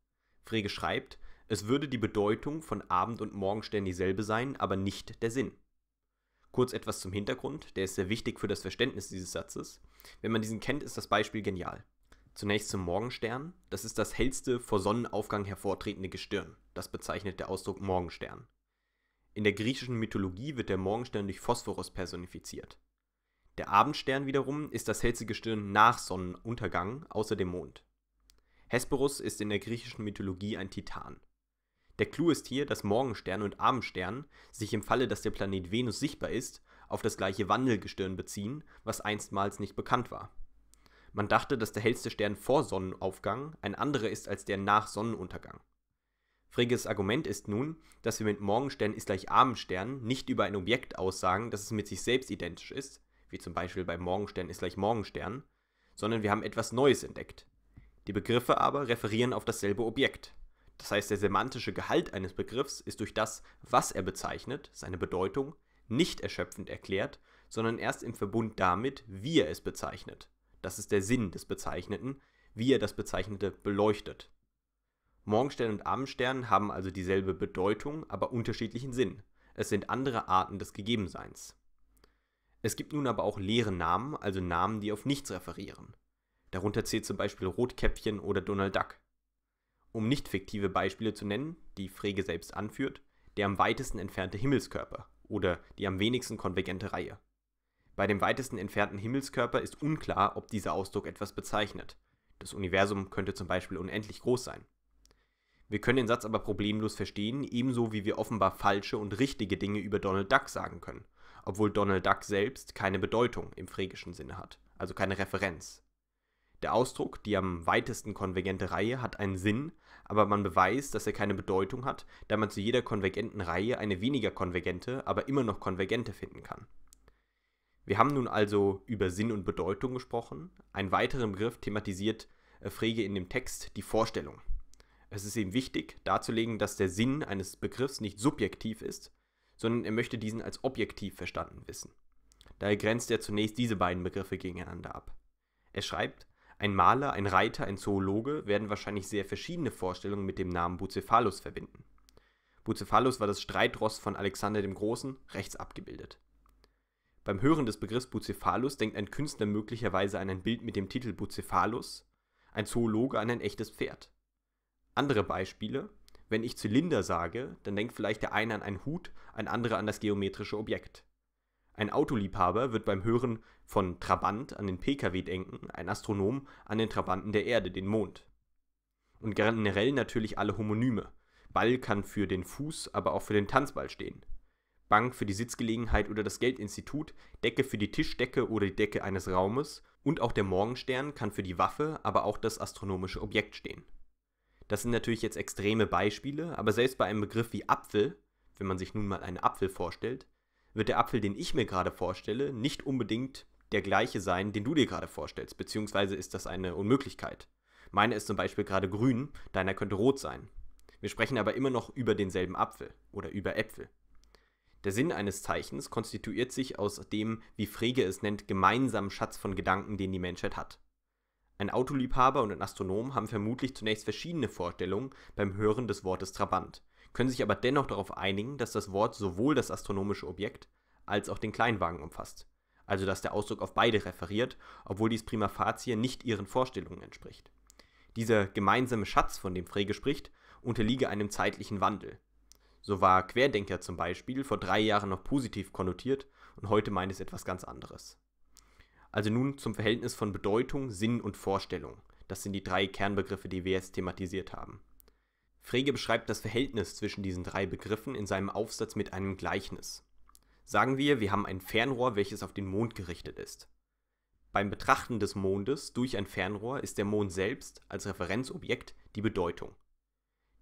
Frege schreibt, es würde die Bedeutung von Abend und Morgenstern dieselbe sein, aber nicht der Sinn. Kurz etwas zum Hintergrund, der ist sehr wichtig für das Verständnis dieses Satzes. Wenn man diesen kennt, ist das Beispiel genial. Zunächst zum Morgenstern. Das ist das hellste, vor Sonnenaufgang hervortretende Gestirn. Das bezeichnet der Ausdruck Morgenstern. In der griechischen Mythologie wird der Morgenstern durch Phosphorus personifiziert. Der Abendstern wiederum ist das hellste Gestirn nach Sonnenuntergang außer dem Mond. Hesperus ist in der griechischen Mythologie ein Titan. Der Clou ist hier, dass Morgenstern und Abendstern sich im Falle, dass der Planet Venus sichtbar ist, auf das gleiche Wandelgestirn beziehen, was einstmals nicht bekannt war. Man dachte, dass der hellste Stern vor Sonnenaufgang ein anderer ist als der nach Sonnenuntergang. Freges Argument ist nun, dass wir mit Morgenstern ist gleich Abendstern nicht über ein Objekt aussagen, dass es mit sich selbst identisch ist, wie zum Beispiel bei Morgenstern ist gleich Morgenstern, sondern wir haben etwas Neues entdeckt. Die Begriffe aber referieren auf dasselbe Objekt. Das heißt, der semantische Gehalt eines Begriffs ist durch das, was er bezeichnet, seine Bedeutung, nicht erschöpfend erklärt, sondern erst im Verbund damit, wie er es bezeichnet. Das ist der Sinn des Bezeichneten, wie er das Bezeichnete beleuchtet. Morgenstern und Abendstern haben also dieselbe Bedeutung, aber unterschiedlichen Sinn. Es sind andere Arten des Gegebenseins. Es gibt nun aber auch leere Namen, also Namen, die auf nichts referieren. Darunter zählt zum Beispiel Rotkäppchen oder Donald Duck um nicht fiktive Beispiele zu nennen, die Frege selbst anführt, der am weitesten entfernte Himmelskörper oder die am wenigsten konvergente Reihe. Bei dem weitesten entfernten Himmelskörper ist unklar, ob dieser Ausdruck etwas bezeichnet. Das Universum könnte zum Beispiel unendlich groß sein. Wir können den Satz aber problemlos verstehen, ebenso wie wir offenbar falsche und richtige Dinge über Donald Duck sagen können, obwohl Donald Duck selbst keine Bedeutung im fregischen Sinne hat, also keine Referenz. Der Ausdruck, die am weitesten konvergente Reihe, hat einen Sinn, aber man beweist, dass er keine Bedeutung hat, da man zu jeder konvergenten Reihe eine weniger konvergente, aber immer noch konvergente finden kann. Wir haben nun also über Sinn und Bedeutung gesprochen. Einen weiteren Begriff thematisiert äh, Frege in dem Text die Vorstellung. Es ist ihm wichtig, darzulegen, dass der Sinn eines Begriffs nicht subjektiv ist, sondern er möchte diesen als objektiv verstanden wissen. Daher grenzt er zunächst diese beiden Begriffe gegeneinander ab. Er schreibt, ein Maler, ein Reiter, ein Zoologe werden wahrscheinlich sehr verschiedene Vorstellungen mit dem Namen Bucephalus verbinden. Bucephalus war das Streitross von Alexander dem Großen, rechts abgebildet. Beim Hören des Begriffs Bucephalus denkt ein Künstler möglicherweise an ein Bild mit dem Titel Bucephalus, ein Zoologe an ein echtes Pferd. Andere Beispiele, wenn ich Zylinder sage, dann denkt vielleicht der eine an einen Hut, ein anderer an das geometrische Objekt. Ein Autoliebhaber wird beim Hören von Trabant an den Pkw denken, ein Astronom an den Trabanten der Erde, den Mond. Und generell natürlich alle Homonyme. Ball kann für den Fuß, aber auch für den Tanzball stehen. Bank für die Sitzgelegenheit oder das Geldinstitut, Decke für die Tischdecke oder die Decke eines Raumes und auch der Morgenstern kann für die Waffe, aber auch das astronomische Objekt stehen. Das sind natürlich jetzt extreme Beispiele, aber selbst bei einem Begriff wie Apfel, wenn man sich nun mal einen Apfel vorstellt, wird der Apfel, den ich mir gerade vorstelle, nicht unbedingt der gleiche sein, den du dir gerade vorstellst, beziehungsweise ist das eine Unmöglichkeit. Meiner ist zum Beispiel gerade grün, deiner könnte rot sein. Wir sprechen aber immer noch über denselben Apfel oder über Äpfel. Der Sinn eines Zeichens konstituiert sich aus dem, wie Frege es nennt, gemeinsamen Schatz von Gedanken, den die Menschheit hat. Ein Autoliebhaber und ein Astronom haben vermutlich zunächst verschiedene Vorstellungen beim Hören des Wortes Trabant können sich aber dennoch darauf einigen, dass das Wort sowohl das astronomische Objekt als auch den Kleinwagen umfasst, also dass der Ausdruck auf beide referiert, obwohl dies prima facie nicht ihren Vorstellungen entspricht. Dieser gemeinsame Schatz, von dem Frege spricht, unterliege einem zeitlichen Wandel. So war Querdenker zum Beispiel vor drei Jahren noch positiv konnotiert und heute meint es etwas ganz anderes. Also nun zum Verhältnis von Bedeutung, Sinn und Vorstellung. Das sind die drei Kernbegriffe, die wir jetzt thematisiert haben. Frege beschreibt das Verhältnis zwischen diesen drei Begriffen in seinem Aufsatz mit einem Gleichnis. Sagen wir, wir haben ein Fernrohr, welches auf den Mond gerichtet ist. Beim Betrachten des Mondes durch ein Fernrohr ist der Mond selbst als Referenzobjekt die Bedeutung.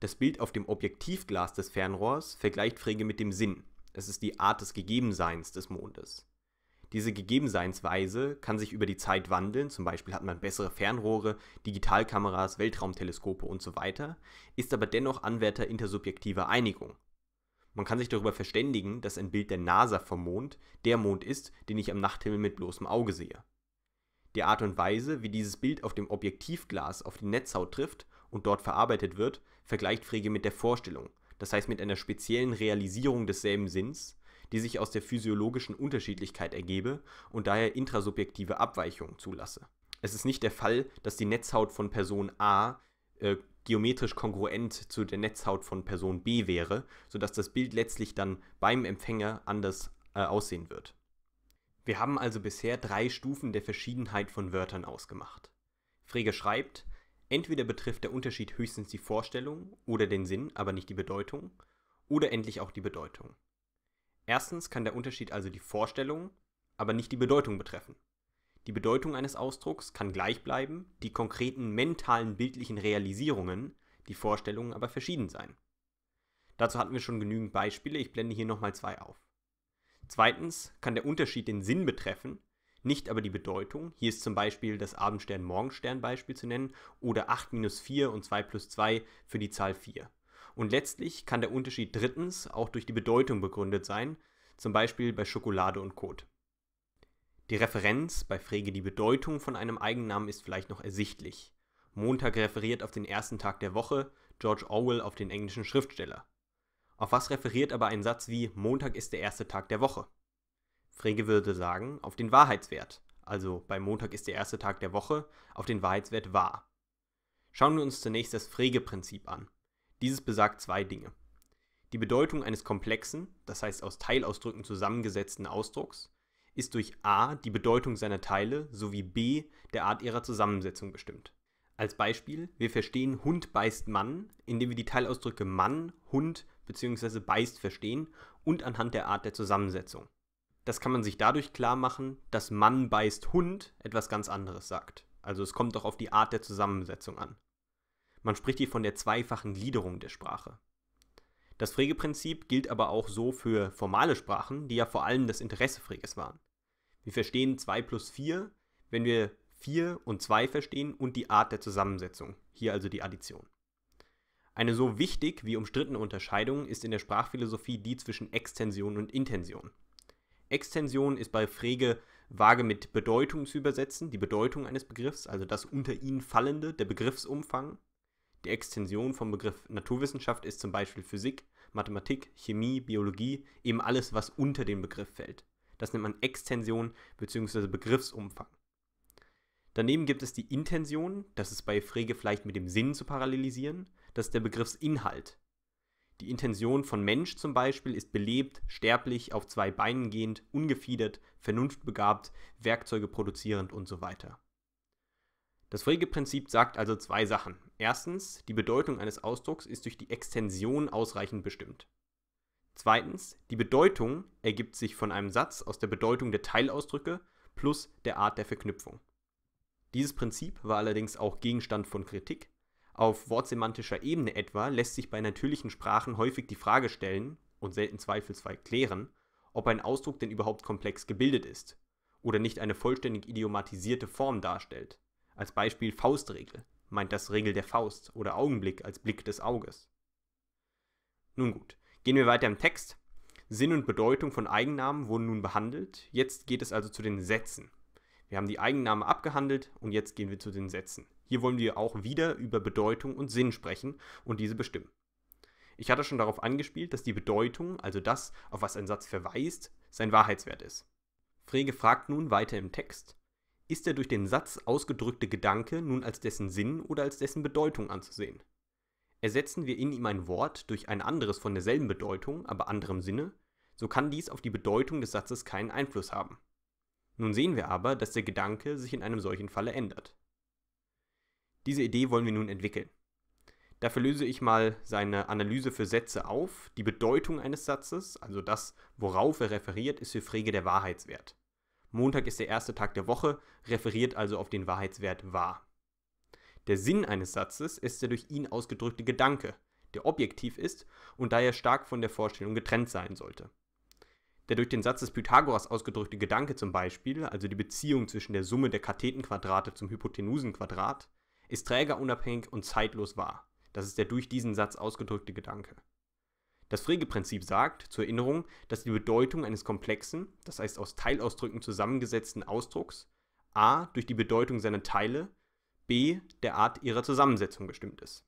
Das Bild auf dem Objektivglas des Fernrohrs vergleicht Frege mit dem Sinn. Es ist die Art des Gegebenseins des Mondes. Diese Gegebenseinsweise kann sich über die Zeit wandeln, zum Beispiel hat man bessere Fernrohre, Digitalkameras, Weltraumteleskope und so weiter, ist aber dennoch Anwärter intersubjektiver Einigung. Man kann sich darüber verständigen, dass ein Bild der NASA vom Mond der Mond ist, den ich am Nachthimmel mit bloßem Auge sehe. Die Art und Weise, wie dieses Bild auf dem Objektivglas auf die Netzhaut trifft und dort verarbeitet wird, vergleicht Frege mit der Vorstellung, das heißt mit einer speziellen Realisierung desselben Sinns, die sich aus der physiologischen Unterschiedlichkeit ergebe und daher intrasubjektive Abweichungen zulasse. Es ist nicht der Fall, dass die Netzhaut von Person A äh, geometrisch kongruent zu der Netzhaut von Person B wäre, sodass das Bild letztlich dann beim Empfänger anders äh, aussehen wird. Wir haben also bisher drei Stufen der Verschiedenheit von Wörtern ausgemacht. Frege schreibt, entweder betrifft der Unterschied höchstens die Vorstellung oder den Sinn, aber nicht die Bedeutung, oder endlich auch die Bedeutung. Erstens kann der Unterschied also die Vorstellung, aber nicht die Bedeutung betreffen. Die Bedeutung eines Ausdrucks kann gleich bleiben, die konkreten mentalen bildlichen Realisierungen, die Vorstellungen aber verschieden sein. Dazu hatten wir schon genügend Beispiele, ich blende hier nochmal zwei auf. Zweitens kann der Unterschied den Sinn betreffen, nicht aber die Bedeutung. Hier ist zum Beispiel das Abendstern-Morgenstern-Beispiel zu nennen oder 8 minus 4 und 2 plus 2 für die Zahl 4. Und letztlich kann der Unterschied drittens auch durch die Bedeutung begründet sein, zum Beispiel bei Schokolade und Kot. Die Referenz bei Frege die Bedeutung von einem Eigennamen ist vielleicht noch ersichtlich. Montag referiert auf den ersten Tag der Woche, George Orwell auf den englischen Schriftsteller. Auf was referiert aber ein Satz wie Montag ist der erste Tag der Woche? Frege würde sagen, auf den Wahrheitswert, also bei Montag ist der erste Tag der Woche, auf den Wahrheitswert wahr. Schauen wir uns zunächst das Frege-Prinzip an. Dieses besagt zwei Dinge. Die Bedeutung eines komplexen, das heißt aus Teilausdrücken zusammengesetzten Ausdrucks, ist durch a die Bedeutung seiner Teile sowie b der Art ihrer Zusammensetzung bestimmt. Als Beispiel, wir verstehen Hund beißt Mann, indem wir die Teilausdrücke Mann, Hund bzw. beißt verstehen und anhand der Art der Zusammensetzung. Das kann man sich dadurch klar machen, dass Mann beißt Hund etwas ganz anderes sagt. Also es kommt doch auf die Art der Zusammensetzung an. Man spricht hier von der zweifachen Gliederung der Sprache. Das Frege-Prinzip gilt aber auch so für formale Sprachen, die ja vor allem das Interesse Freges waren. Wir verstehen 2 plus 4, wenn wir 4 und 2 verstehen und die Art der Zusammensetzung, hier also die Addition. Eine so wichtig wie umstrittene Unterscheidung ist in der Sprachphilosophie die zwischen Extension und Intention. Extension ist bei Frege vage mit Bedeutung zu übersetzen, die Bedeutung eines Begriffs, also das unter ihn fallende, der Begriffsumfang. Die Extension vom Begriff Naturwissenschaft ist zum Beispiel Physik, Mathematik, Chemie, Biologie, eben alles, was unter den Begriff fällt. Das nennt man Extension bzw. Begriffsumfang. Daneben gibt es die Intention, das ist bei Frege vielleicht mit dem Sinn zu parallelisieren, das ist der Begriffsinhalt. Die Intention von Mensch zum Beispiel ist belebt, sterblich, auf zwei Beinen gehend, ungefiedert, vernunftbegabt, Werkzeuge produzierend und so weiter. Das Frege-Prinzip sagt also zwei Sachen. Erstens, die Bedeutung eines Ausdrucks ist durch die Extension ausreichend bestimmt. Zweitens, die Bedeutung ergibt sich von einem Satz aus der Bedeutung der Teilausdrücke plus der Art der Verknüpfung. Dieses Prinzip war allerdings auch Gegenstand von Kritik. Auf wortsemantischer Ebene etwa lässt sich bei natürlichen Sprachen häufig die Frage stellen und selten zweifelsfrei klären, ob ein Ausdruck denn überhaupt komplex gebildet ist oder nicht eine vollständig idiomatisierte Form darstellt. Als Beispiel Faustregel meint das Regel der Faust oder Augenblick als Blick des Auges. Nun gut, gehen wir weiter im Text. Sinn und Bedeutung von Eigennamen wurden nun behandelt, jetzt geht es also zu den Sätzen. Wir haben die Eigennamen abgehandelt und jetzt gehen wir zu den Sätzen. Hier wollen wir auch wieder über Bedeutung und Sinn sprechen und diese bestimmen. Ich hatte schon darauf angespielt, dass die Bedeutung, also das, auf was ein Satz verweist, sein Wahrheitswert ist. Frege fragt nun weiter im Text, ist der durch den Satz ausgedrückte Gedanke nun als dessen Sinn oder als dessen Bedeutung anzusehen. Ersetzen wir in ihm ein Wort durch ein anderes von derselben Bedeutung, aber anderem Sinne, so kann dies auf die Bedeutung des Satzes keinen Einfluss haben. Nun sehen wir aber, dass der Gedanke sich in einem solchen Falle ändert. Diese Idee wollen wir nun entwickeln. Dafür löse ich mal seine Analyse für Sätze auf. Die Bedeutung eines Satzes, also das, worauf er referiert, ist für Frege der Wahrheitswert. Montag ist der erste Tag der Woche, referiert also auf den Wahrheitswert wahr. Der Sinn eines Satzes ist der durch ihn ausgedrückte Gedanke, der objektiv ist und daher stark von der Vorstellung getrennt sein sollte. Der durch den Satz des Pythagoras ausgedrückte Gedanke zum Beispiel, also die Beziehung zwischen der Summe der Kathetenquadrate zum Hypotenusenquadrat, ist trägerunabhängig und zeitlos wahr. Das ist der durch diesen Satz ausgedrückte Gedanke. Das Frege-Prinzip sagt, zur Erinnerung, dass die Bedeutung eines komplexen, das heißt aus Teilausdrücken zusammengesetzten Ausdrucks, a durch die Bedeutung seiner Teile, b der Art ihrer Zusammensetzung bestimmt ist.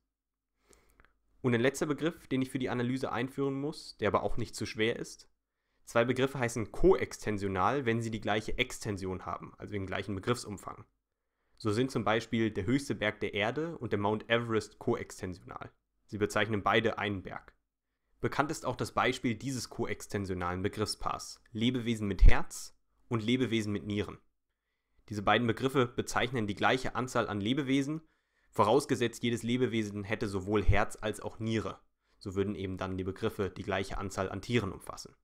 Und ein letzter Begriff, den ich für die Analyse einführen muss, der aber auch nicht zu schwer ist. Zwei Begriffe heißen koextensional, wenn sie die gleiche Extension haben, also den gleichen Begriffsumfang. So sind zum Beispiel der höchste Berg der Erde und der Mount Everest koextensional. Sie bezeichnen beide einen Berg. Bekannt ist auch das Beispiel dieses koextensionalen Begriffspaars Lebewesen mit Herz und Lebewesen mit Nieren. Diese beiden Begriffe bezeichnen die gleiche Anzahl an Lebewesen, vorausgesetzt jedes Lebewesen hätte sowohl Herz als auch Niere. So würden eben dann die Begriffe die gleiche Anzahl an Tieren umfassen.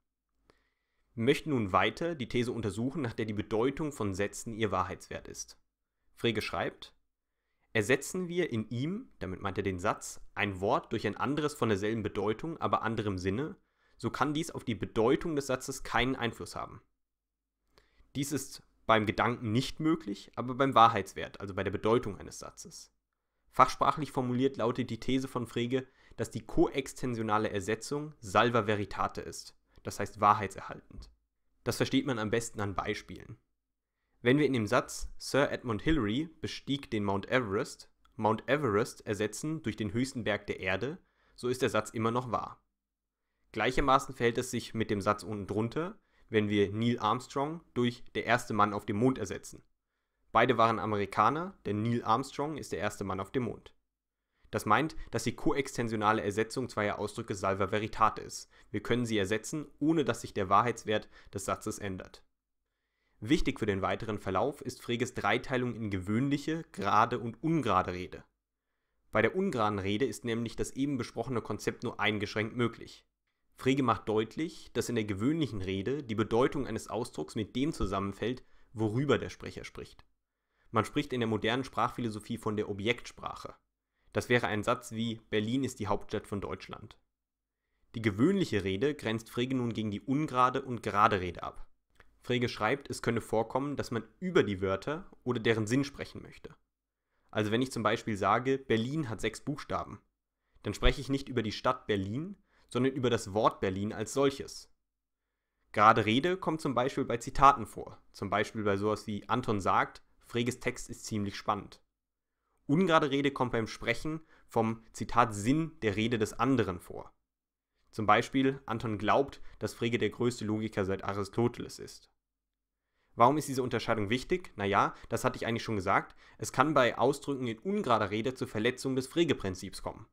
Wir möchten nun weiter die These untersuchen, nach der die Bedeutung von Sätzen ihr Wahrheitswert ist. Frege schreibt, Ersetzen wir in ihm, damit meint er den Satz, ein Wort durch ein anderes von derselben Bedeutung, aber anderem Sinne, so kann dies auf die Bedeutung des Satzes keinen Einfluss haben. Dies ist beim Gedanken nicht möglich, aber beim Wahrheitswert, also bei der Bedeutung eines Satzes. Fachsprachlich formuliert lautet die These von Frege, dass die koextensionale Ersetzung salva veritate ist, das heißt wahrheitserhaltend. Das versteht man am besten an Beispielen. Wenn wir in dem Satz Sir Edmund Hillary bestieg den Mount Everest Mount Everest ersetzen durch den höchsten Berg der Erde, so ist der Satz immer noch wahr. Gleichermaßen verhält es sich mit dem Satz unten drunter, wenn wir Neil Armstrong durch der erste Mann auf dem Mond ersetzen. Beide waren Amerikaner, denn Neil Armstrong ist der erste Mann auf dem Mond. Das meint, dass die koextensionale Ersetzung zweier Ausdrücke salva veritate ist. Wir können sie ersetzen, ohne dass sich der Wahrheitswert des Satzes ändert. Wichtig für den weiteren Verlauf ist Freges Dreiteilung in gewöhnliche, gerade und ungerade Rede. Bei der ungeraden Rede ist nämlich das eben besprochene Konzept nur eingeschränkt möglich. Frege macht deutlich, dass in der gewöhnlichen Rede die Bedeutung eines Ausdrucks mit dem zusammenfällt, worüber der Sprecher spricht. Man spricht in der modernen Sprachphilosophie von der Objektsprache. Das wäre ein Satz wie Berlin ist die Hauptstadt von Deutschland. Die gewöhnliche Rede grenzt Frege nun gegen die ungerade und gerade Rede ab. Frege schreibt, es könne vorkommen, dass man über die Wörter oder deren Sinn sprechen möchte. Also wenn ich zum Beispiel sage, Berlin hat sechs Buchstaben, dann spreche ich nicht über die Stadt Berlin, sondern über das Wort Berlin als solches. Gerade Rede kommt zum Beispiel bei Zitaten vor, zum Beispiel bei sowas wie Anton sagt, Freges Text ist ziemlich spannend. Ungerade Rede kommt beim Sprechen vom Zitat Sinn der Rede des anderen vor. Zum Beispiel Anton glaubt, dass Frege der größte Logiker seit Aristoteles ist. Warum ist diese Unterscheidung wichtig? Naja, das hatte ich eigentlich schon gesagt, es kann bei Ausdrücken in ungerader Rede zur Verletzung des Frege-Prinzips kommen.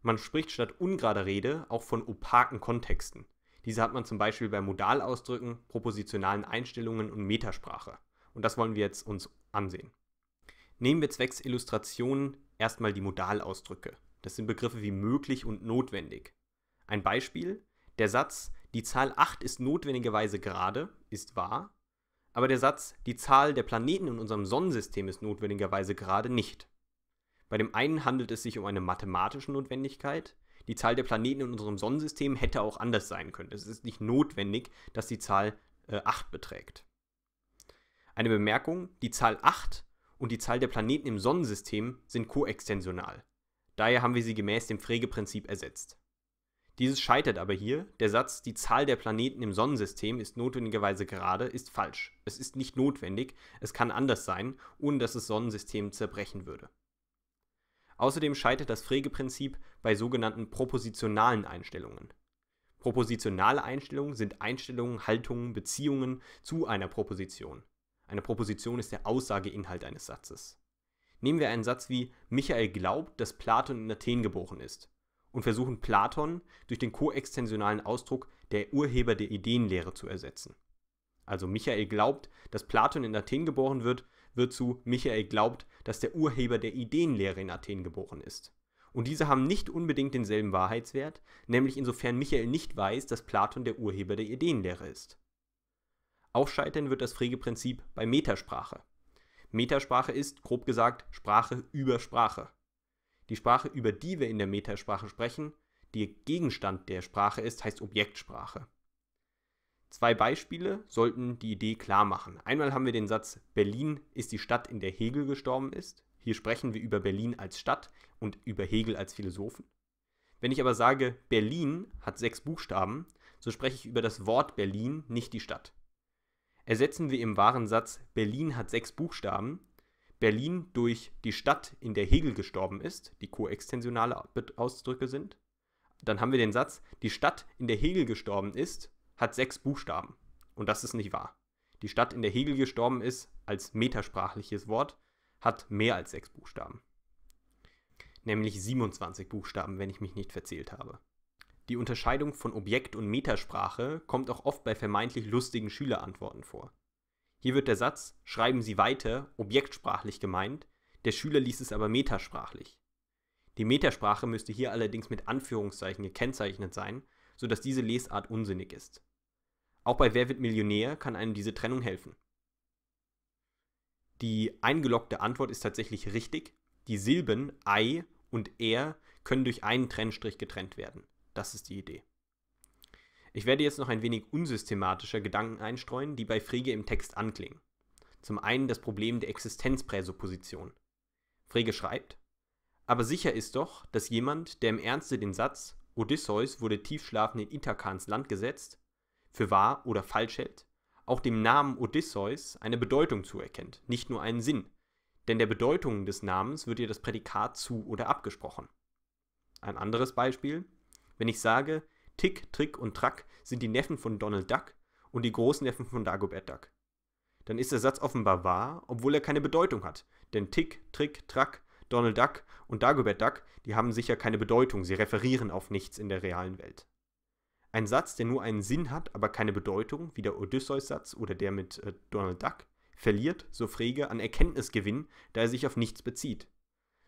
Man spricht statt ungerader Rede auch von opaken Kontexten. Diese hat man zum Beispiel bei Modalausdrücken, propositionalen Einstellungen und Metasprache. Und das wollen wir jetzt uns ansehen. Nehmen wir zwecks Illustrationen erstmal die Modalausdrücke. Das sind Begriffe wie möglich und notwendig. Ein Beispiel, der Satz, die Zahl 8 ist notwendigerweise gerade, ist wahr, aber der Satz, die Zahl der Planeten in unserem Sonnensystem ist notwendigerweise gerade nicht. Bei dem einen handelt es sich um eine mathematische Notwendigkeit, die Zahl der Planeten in unserem Sonnensystem hätte auch anders sein können. Es ist nicht notwendig, dass die Zahl äh, 8 beträgt. Eine Bemerkung, die Zahl 8 und die Zahl der Planeten im Sonnensystem sind koextensional. Daher haben wir sie gemäß dem Frege-Prinzip ersetzt. Dieses scheitert aber hier. Der Satz, die Zahl der Planeten im Sonnensystem ist notwendigerweise gerade, ist falsch. Es ist nicht notwendig, es kann anders sein, ohne dass das Sonnensystem zerbrechen würde. Außerdem scheitert das Frege-Prinzip bei sogenannten propositionalen Einstellungen. Propositionale Einstellungen sind Einstellungen, Haltungen, Beziehungen zu einer Proposition. Eine Proposition ist der Aussageinhalt eines Satzes. Nehmen wir einen Satz wie Michael glaubt, dass Platon in Athen geboren ist und versuchen Platon durch den koextensionalen Ausdruck der Urheber der Ideenlehre zu ersetzen. Also Michael glaubt, dass Platon in Athen geboren wird, wird zu Michael glaubt, dass der Urheber der Ideenlehre in Athen geboren ist. Und diese haben nicht unbedingt denselben Wahrheitswert, nämlich insofern Michael nicht weiß, dass Platon der Urheber der Ideenlehre ist. Auch scheitern wird das Frege-Prinzip bei Metasprache. Metasprache ist, grob gesagt, Sprache über Sprache. Die Sprache, über die wir in der Metasprache sprechen, die Gegenstand der Sprache ist, heißt Objektsprache. Zwei Beispiele sollten die Idee klar machen. Einmal haben wir den Satz Berlin ist die Stadt, in der Hegel gestorben ist. Hier sprechen wir über Berlin als Stadt und über Hegel als Philosophen. Wenn ich aber sage Berlin hat sechs Buchstaben, so spreche ich über das Wort Berlin, nicht die Stadt. Ersetzen wir im wahren Satz Berlin hat sechs Buchstaben, Berlin durch die Stadt, in der Hegel gestorben ist, die koextensionale Ausdrücke sind, dann haben wir den Satz, die Stadt, in der Hegel gestorben ist, hat sechs Buchstaben. Und das ist nicht wahr. Die Stadt, in der Hegel gestorben ist, als metasprachliches Wort, hat mehr als sechs Buchstaben. Nämlich 27 Buchstaben, wenn ich mich nicht verzählt habe. Die Unterscheidung von Objekt- und Metasprache kommt auch oft bei vermeintlich lustigen Schülerantworten vor. Hier wird der Satz Schreiben Sie weiter objektsprachlich gemeint, der Schüler liest es aber metasprachlich. Die Metasprache müsste hier allerdings mit Anführungszeichen gekennzeichnet sein, sodass diese Lesart unsinnig ist. Auch bei Wer wird Millionär kann einem diese Trennung helfen. Die eingeloggte Antwort ist tatsächlich richtig. Die Silben I und R können durch einen Trennstrich getrennt werden. Das ist die Idee. Ich werde jetzt noch ein wenig unsystematischer Gedanken einstreuen, die bei Frege im Text anklingen. Zum einen das Problem der Existenzpräsupposition. Frege schreibt, aber sicher ist doch, dass jemand, der im Ernste den Satz Odysseus wurde tiefschlafend in Ithaka Land gesetzt, für wahr oder falsch hält, auch dem Namen Odysseus eine Bedeutung zuerkennt, nicht nur einen Sinn, denn der Bedeutung des Namens wird ihr das Prädikat zu oder abgesprochen. Ein anderes Beispiel, wenn ich sage, Tick, Trick und Track sind die Neffen von Donald Duck und die Großneffen von Dagobert Duck. Dann ist der Satz offenbar wahr, obwohl er keine Bedeutung hat, denn Tick, Trick, Track, Donald Duck und Dagobert Duck, die haben sicher keine Bedeutung, sie referieren auf nichts in der realen Welt. Ein Satz, der nur einen Sinn hat, aber keine Bedeutung, wie der Odysseus-Satz oder der mit äh, Donald Duck, verliert, so Frege, an Erkenntnisgewinn, da er sich auf nichts bezieht.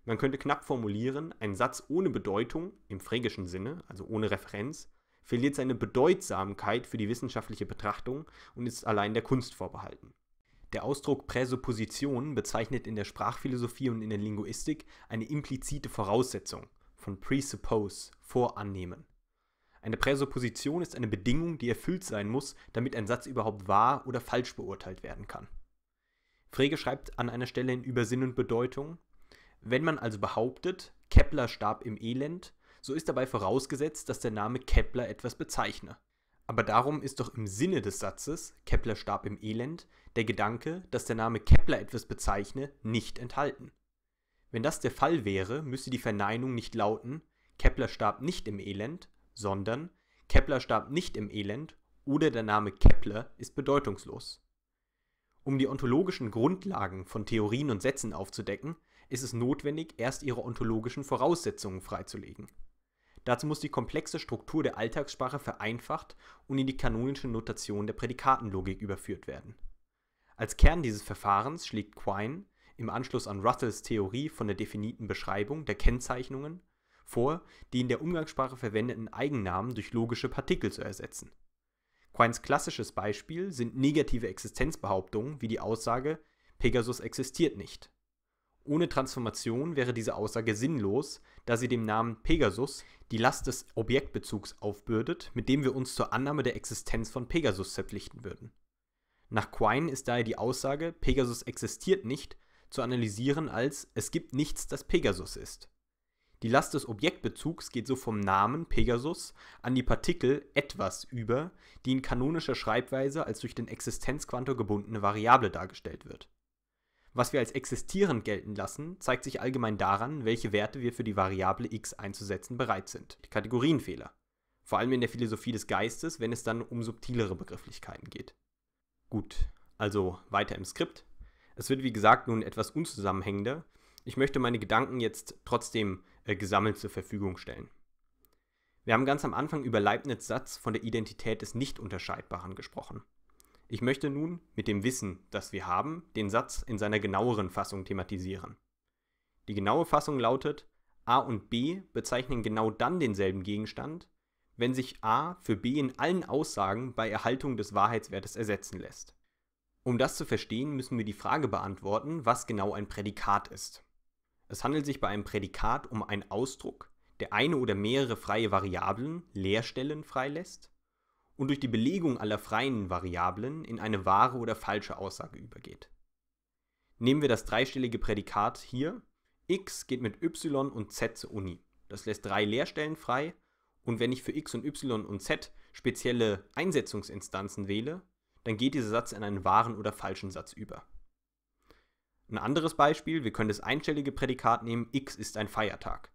Man könnte knapp formulieren, ein Satz ohne Bedeutung, im fregischen Sinne, also ohne Referenz, verliert seine Bedeutsamkeit für die wissenschaftliche Betrachtung und ist allein der Kunst vorbehalten. Der Ausdruck Präsupposition bezeichnet in der Sprachphilosophie und in der Linguistik eine implizite Voraussetzung von presuppose, vorannehmen. Eine Präsupposition ist eine Bedingung, die erfüllt sein muss, damit ein Satz überhaupt wahr oder falsch beurteilt werden kann. Frege schreibt an einer Stelle in Übersinn und Bedeutung, wenn man also behauptet, Kepler starb im Elend, so ist dabei vorausgesetzt, dass der Name Kepler etwas bezeichne. Aber darum ist doch im Sinne des Satzes Kepler starb im Elend der Gedanke, dass der Name Kepler etwas bezeichne, nicht enthalten. Wenn das der Fall wäre, müsste die Verneinung nicht lauten Kepler starb nicht im Elend, sondern Kepler starb nicht im Elend oder der Name Kepler ist bedeutungslos. Um die ontologischen Grundlagen von Theorien und Sätzen aufzudecken, ist es notwendig, erst ihre ontologischen Voraussetzungen freizulegen. Dazu muss die komplexe Struktur der Alltagssprache vereinfacht und in die kanonische Notation der Prädikatenlogik überführt werden. Als Kern dieses Verfahrens schlägt Quine im Anschluss an Russells Theorie von der definiten Beschreibung der Kennzeichnungen vor, die in der Umgangssprache verwendeten Eigennamen durch logische Partikel zu ersetzen. Quines klassisches Beispiel sind negative Existenzbehauptungen wie die Aussage Pegasus existiert nicht. Ohne Transformation wäre diese Aussage sinnlos, da sie dem Namen Pegasus die Last des Objektbezugs aufbürdet, mit dem wir uns zur Annahme der Existenz von Pegasus verpflichten würden. Nach Quine ist daher die Aussage, Pegasus existiert nicht, zu analysieren als es gibt nichts, das Pegasus ist. Die Last des Objektbezugs geht so vom Namen Pegasus an die Partikel etwas über, die in kanonischer Schreibweise als durch den Existenzquantor gebundene Variable dargestellt wird was wir als existierend gelten lassen, zeigt sich allgemein daran, welche Werte wir für die Variable x einzusetzen bereit sind. Die Kategorienfehler. Vor allem in der Philosophie des Geistes, wenn es dann um subtilere Begrifflichkeiten geht. Gut, also weiter im Skript. Es wird wie gesagt nun etwas unzusammenhängender. Ich möchte meine Gedanken jetzt trotzdem äh, gesammelt zur Verfügung stellen. Wir haben ganz am Anfang über Leibniz Satz von der Identität des Nicht-Unterscheidbaren gesprochen. Ich möchte nun mit dem Wissen, das wir haben, den Satz in seiner genaueren Fassung thematisieren. Die genaue Fassung lautet, A und B bezeichnen genau dann denselben Gegenstand, wenn sich A für B in allen Aussagen bei Erhaltung des Wahrheitswertes ersetzen lässt. Um das zu verstehen, müssen wir die Frage beantworten, was genau ein Prädikat ist. Es handelt sich bei einem Prädikat um einen Ausdruck, der eine oder mehrere freie Variablen, Leerstellen freilässt, und durch die Belegung aller freien Variablen in eine wahre oder falsche Aussage übergeht. Nehmen wir das dreistellige Prädikat hier, x geht mit y und z zur Uni. Das lässt drei Leerstellen frei und wenn ich für x und y und z spezielle Einsetzungsinstanzen wähle, dann geht dieser Satz in einen wahren oder falschen Satz über. Ein anderes Beispiel, wir können das einstellige Prädikat nehmen, x ist ein Feiertag.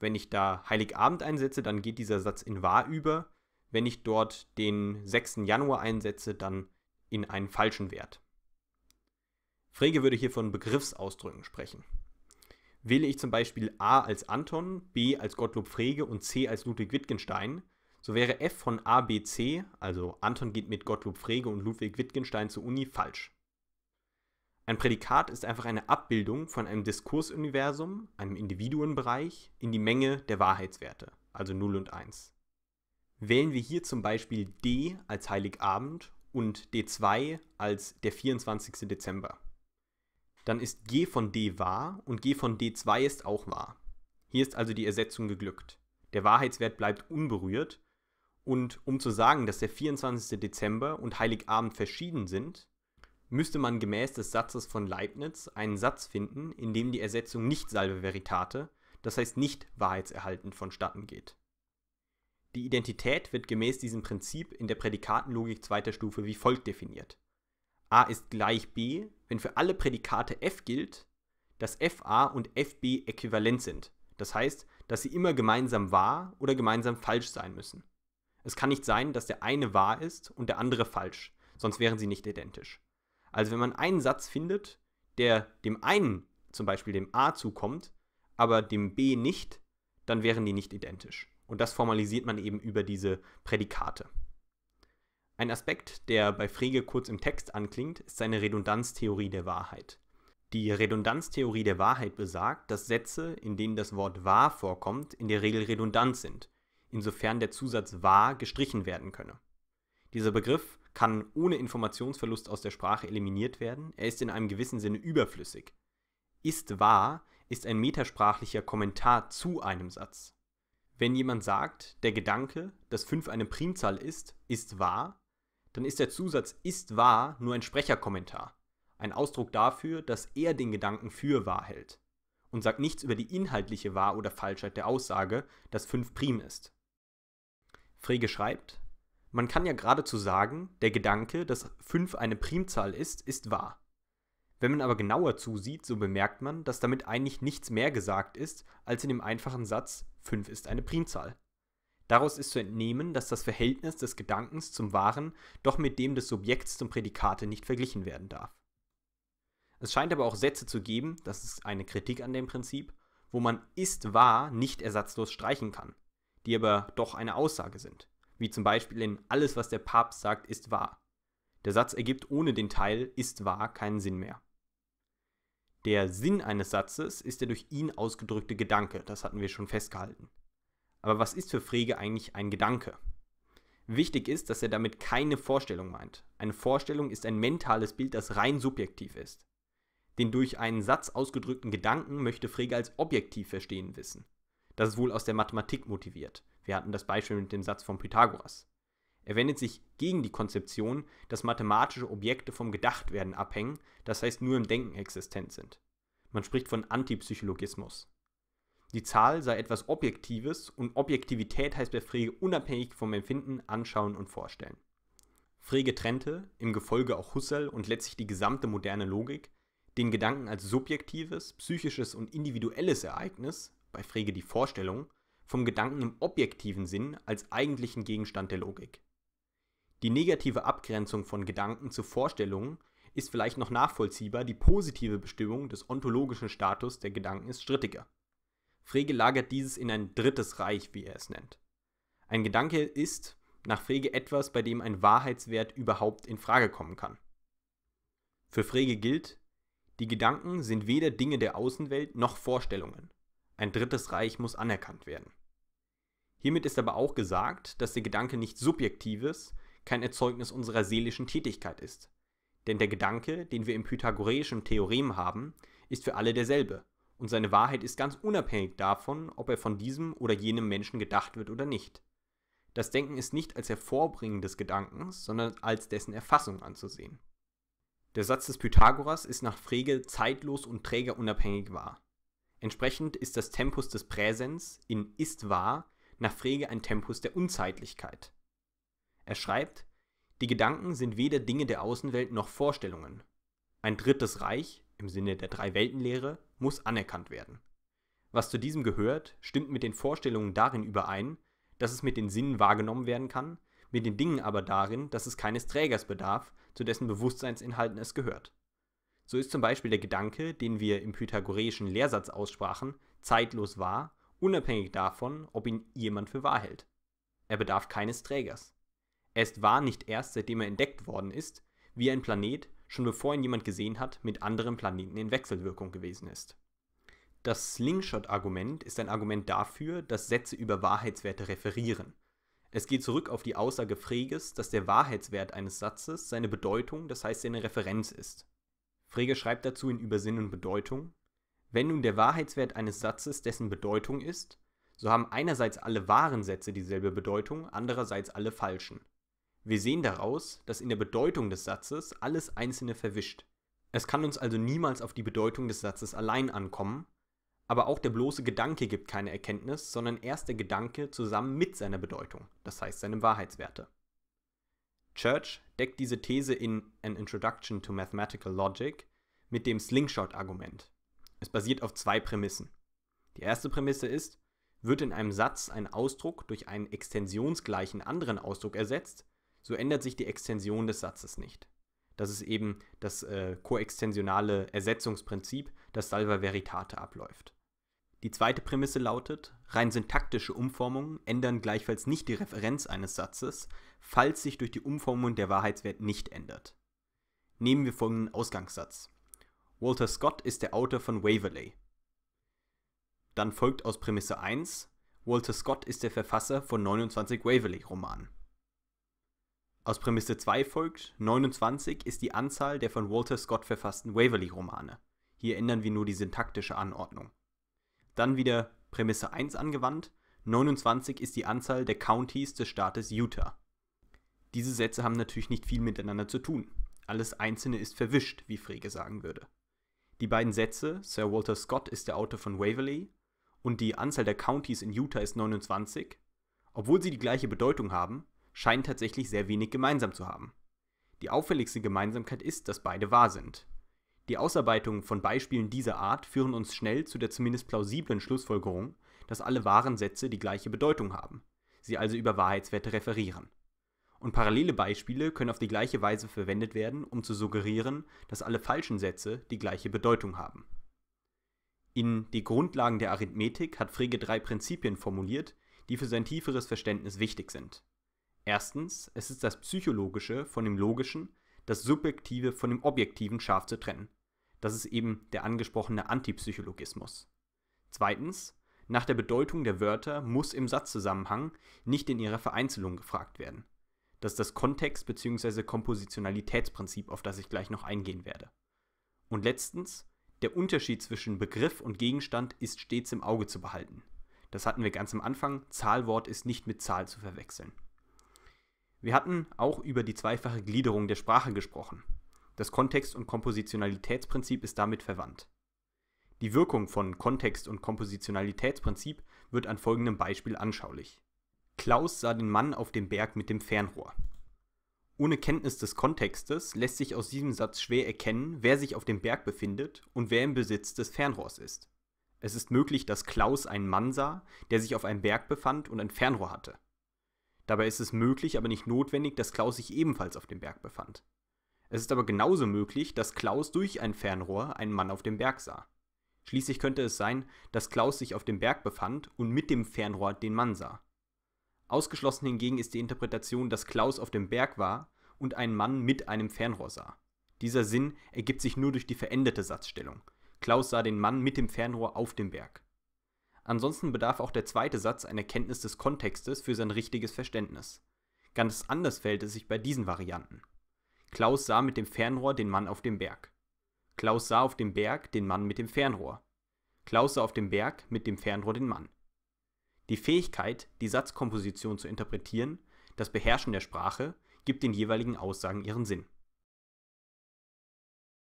Wenn ich da Heiligabend einsetze, dann geht dieser Satz in wahr über wenn ich dort den 6. Januar einsetze, dann in einen falschen Wert. Frege würde hier von Begriffsausdrücken sprechen. Wähle ich zum Beispiel A als Anton, B als Gottlob Frege und C als Ludwig Wittgenstein, so wäre F von A, B, C, also Anton geht mit Gottlob Frege und Ludwig Wittgenstein zur Uni, falsch. Ein Prädikat ist einfach eine Abbildung von einem Diskursuniversum, einem Individuenbereich, in die Menge der Wahrheitswerte, also 0 und 1. Wählen wir hier zum Beispiel D als Heiligabend und D2 als der 24. Dezember. Dann ist G von D wahr und G von D2 ist auch wahr. Hier ist also die Ersetzung geglückt. Der Wahrheitswert bleibt unberührt. Und um zu sagen, dass der 24. Dezember und Heiligabend verschieden sind, müsste man gemäß des Satzes von Leibniz einen Satz finden, in dem die Ersetzung nicht salve veritate, das heißt nicht wahrheitserhaltend vonstatten geht. Die Identität wird gemäß diesem Prinzip in der Prädikatenlogik zweiter Stufe wie folgt definiert. A ist gleich B, wenn für alle Prädikate f gilt, dass fa und fb äquivalent sind. Das heißt, dass sie immer gemeinsam wahr oder gemeinsam falsch sein müssen. Es kann nicht sein, dass der eine wahr ist und der andere falsch, sonst wären sie nicht identisch. Also wenn man einen Satz findet, der dem einen, zum Beispiel dem a, zukommt, aber dem b nicht, dann wären die nicht identisch. Und das formalisiert man eben über diese Prädikate. Ein Aspekt, der bei Frege kurz im Text anklingt, ist seine Redundanztheorie der Wahrheit. Die Redundanztheorie der Wahrheit besagt, dass Sätze, in denen das Wort wahr vorkommt, in der Regel redundant sind, insofern der Zusatz wahr gestrichen werden könne. Dieser Begriff kann ohne Informationsverlust aus der Sprache eliminiert werden, er ist in einem gewissen Sinne überflüssig. Ist wahr ist ein metasprachlicher Kommentar zu einem Satz. Wenn jemand sagt, der Gedanke, dass 5 eine Primzahl ist, ist wahr, dann ist der Zusatz ist wahr nur ein Sprecherkommentar, ein Ausdruck dafür, dass er den Gedanken für wahr hält und sagt nichts über die inhaltliche Wahr- oder Falschheit der Aussage, dass 5 prim ist. Frege schreibt, man kann ja geradezu sagen, der Gedanke, dass 5 eine Primzahl ist, ist wahr. Wenn man aber genauer zusieht, so bemerkt man, dass damit eigentlich nichts mehr gesagt ist, als in dem einfachen Satz 5 ist eine Primzahl. Daraus ist zu entnehmen, dass das Verhältnis des Gedankens zum Wahren doch mit dem des Subjekts zum Prädikate nicht verglichen werden darf. Es scheint aber auch Sätze zu geben, das ist eine Kritik an dem Prinzip, wo man ist wahr nicht ersatzlos streichen kann, die aber doch eine Aussage sind, wie zum Beispiel in Alles, was der Papst sagt, ist wahr. Der Satz ergibt ohne den Teil ist wahr keinen Sinn mehr. Der Sinn eines Satzes ist der durch ihn ausgedrückte Gedanke, das hatten wir schon festgehalten. Aber was ist für Frege eigentlich ein Gedanke? Wichtig ist, dass er damit keine Vorstellung meint. Eine Vorstellung ist ein mentales Bild, das rein subjektiv ist. Den durch einen Satz ausgedrückten Gedanken möchte Frege als objektiv verstehen wissen. Das ist wohl aus der Mathematik motiviert. Wir hatten das Beispiel mit dem Satz von Pythagoras. Er wendet sich gegen die Konzeption, dass mathematische Objekte vom Gedachtwerden abhängen, das heißt nur im Denken existent sind. Man spricht von Antipsychologismus. Die Zahl sei etwas Objektives und Objektivität heißt bei Frege unabhängig vom Empfinden, Anschauen und Vorstellen. Frege trennte, im Gefolge auch Husserl und letztlich die gesamte moderne Logik, den Gedanken als subjektives, psychisches und individuelles Ereignis, bei Frege die Vorstellung, vom Gedanken im objektiven Sinn als eigentlichen Gegenstand der Logik. Die negative Abgrenzung von Gedanken zu Vorstellungen ist vielleicht noch nachvollziehbar, die positive Bestimmung des ontologischen Status der Gedanken ist strittiger. Frege lagert dieses in ein drittes Reich, wie er es nennt. Ein Gedanke ist nach Frege etwas, bei dem ein Wahrheitswert überhaupt in Frage kommen kann. Für Frege gilt, die Gedanken sind weder Dinge der Außenwelt noch Vorstellungen. Ein drittes Reich muss anerkannt werden. Hiermit ist aber auch gesagt, dass der Gedanke nicht subjektives, kein Erzeugnis unserer seelischen Tätigkeit ist. Denn der Gedanke, den wir im pythagoreischen Theorem haben, ist für alle derselbe, und seine Wahrheit ist ganz unabhängig davon, ob er von diesem oder jenem Menschen gedacht wird oder nicht. Das Denken ist nicht als Hervorbringen des Gedankens, sondern als dessen Erfassung anzusehen. Der Satz des Pythagoras ist nach Frege zeitlos und trägerunabhängig wahr. Entsprechend ist das Tempus des Präsens in ist wahr nach Frege ein Tempus der Unzeitlichkeit. Er schreibt, die Gedanken sind weder Dinge der Außenwelt noch Vorstellungen. Ein drittes Reich, im Sinne der Drei-Welten-Lehre, muss anerkannt werden. Was zu diesem gehört, stimmt mit den Vorstellungen darin überein, dass es mit den Sinnen wahrgenommen werden kann, mit den Dingen aber darin, dass es keines Trägers bedarf, zu dessen Bewusstseinsinhalten es gehört. So ist zum Beispiel der Gedanke, den wir im pythagoreischen Lehrsatz aussprachen, zeitlos wahr, unabhängig davon, ob ihn jemand für wahr hält. Er bedarf keines Trägers. Es war nicht erst, seitdem er entdeckt worden ist, wie ein Planet, schon bevor ihn jemand gesehen hat, mit anderen Planeten in Wechselwirkung gewesen ist. Das Slingshot-Argument ist ein Argument dafür, dass Sätze über Wahrheitswerte referieren. Es geht zurück auf die Aussage Freges, dass der Wahrheitswert eines Satzes seine Bedeutung, das heißt seine Referenz ist. Frege schreibt dazu in Übersinn und Bedeutung, wenn nun der Wahrheitswert eines Satzes dessen Bedeutung ist, so haben einerseits alle wahren Sätze dieselbe Bedeutung, andererseits alle falschen. Wir sehen daraus, dass in der Bedeutung des Satzes alles Einzelne verwischt. Es kann uns also niemals auf die Bedeutung des Satzes allein ankommen, aber auch der bloße Gedanke gibt keine Erkenntnis, sondern erst der Gedanke zusammen mit seiner Bedeutung, das heißt seinem Wahrheitswerte. Church deckt diese These in An Introduction to Mathematical Logic mit dem Slingshot-Argument. Es basiert auf zwei Prämissen. Die erste Prämisse ist, wird in einem Satz ein Ausdruck durch einen extensionsgleichen anderen Ausdruck ersetzt, so ändert sich die Extension des Satzes nicht. Das ist eben das äh, koextensionale Ersetzungsprinzip, das Salva Veritate abläuft. Die zweite Prämisse lautet, rein syntaktische Umformungen ändern gleichfalls nicht die Referenz eines Satzes, falls sich durch die Umformung der Wahrheitswert nicht ändert. Nehmen wir folgenden Ausgangssatz. Walter Scott ist der Autor von Waverley. Dann folgt aus Prämisse 1, Walter Scott ist der Verfasser von 29 Waverley-Romanen. Aus Prämisse 2 folgt, 29 ist die Anzahl der von Walter Scott verfassten waverly romane Hier ändern wir nur die syntaktische Anordnung. Dann wieder Prämisse 1 angewandt, 29 ist die Anzahl der Countys des Staates Utah. Diese Sätze haben natürlich nicht viel miteinander zu tun. Alles Einzelne ist verwischt, wie Frege sagen würde. Die beiden Sätze, Sir Walter Scott ist der Autor von Waverly und die Anzahl der Countys in Utah ist 29, obwohl sie die gleiche Bedeutung haben, scheinen tatsächlich sehr wenig gemeinsam zu haben. Die auffälligste Gemeinsamkeit ist, dass beide wahr sind. Die Ausarbeitungen von Beispielen dieser Art führen uns schnell zu der zumindest plausiblen Schlussfolgerung, dass alle wahren Sätze die gleiche Bedeutung haben, sie also über Wahrheitswerte referieren. Und parallele Beispiele können auf die gleiche Weise verwendet werden, um zu suggerieren, dass alle falschen Sätze die gleiche Bedeutung haben. In Die Grundlagen der Arithmetik hat Frege drei Prinzipien formuliert, die für sein tieferes Verständnis wichtig sind. Erstens, es ist das Psychologische von dem Logischen, das Subjektive von dem Objektiven scharf zu trennen. Das ist eben der angesprochene Antipsychologismus. Zweitens, nach der Bedeutung der Wörter muss im Satzzusammenhang nicht in ihrer Vereinzelung gefragt werden. Das ist das Kontext- bzw. Kompositionalitätsprinzip, auf das ich gleich noch eingehen werde. Und letztens, der Unterschied zwischen Begriff und Gegenstand ist stets im Auge zu behalten. Das hatten wir ganz am Anfang, Zahlwort ist nicht mit Zahl zu verwechseln. Wir hatten auch über die zweifache Gliederung der Sprache gesprochen. Das Kontext- und Kompositionalitätsprinzip ist damit verwandt. Die Wirkung von Kontext- und Kompositionalitätsprinzip wird an folgendem Beispiel anschaulich. Klaus sah den Mann auf dem Berg mit dem Fernrohr. Ohne Kenntnis des Kontextes lässt sich aus diesem Satz schwer erkennen, wer sich auf dem Berg befindet und wer im Besitz des Fernrohrs ist. Es ist möglich, dass Klaus einen Mann sah, der sich auf einem Berg befand und ein Fernrohr hatte. Dabei ist es möglich, aber nicht notwendig, dass Klaus sich ebenfalls auf dem Berg befand. Es ist aber genauso möglich, dass Klaus durch ein Fernrohr einen Mann auf dem Berg sah. Schließlich könnte es sein, dass Klaus sich auf dem Berg befand und mit dem Fernrohr den Mann sah. Ausgeschlossen hingegen ist die Interpretation, dass Klaus auf dem Berg war und einen Mann mit einem Fernrohr sah. Dieser Sinn ergibt sich nur durch die veränderte Satzstellung. Klaus sah den Mann mit dem Fernrohr auf dem Berg. Ansonsten bedarf auch der zweite Satz einer Kenntnis des Kontextes für sein richtiges Verständnis. Ganz anders verhält es sich bei diesen Varianten. Klaus sah mit dem Fernrohr den Mann auf dem Berg. Klaus sah auf dem Berg den Mann mit dem Fernrohr. Klaus sah auf dem Berg mit dem Fernrohr den Mann. Die Fähigkeit, die Satzkomposition zu interpretieren, das Beherrschen der Sprache, gibt den jeweiligen Aussagen ihren Sinn.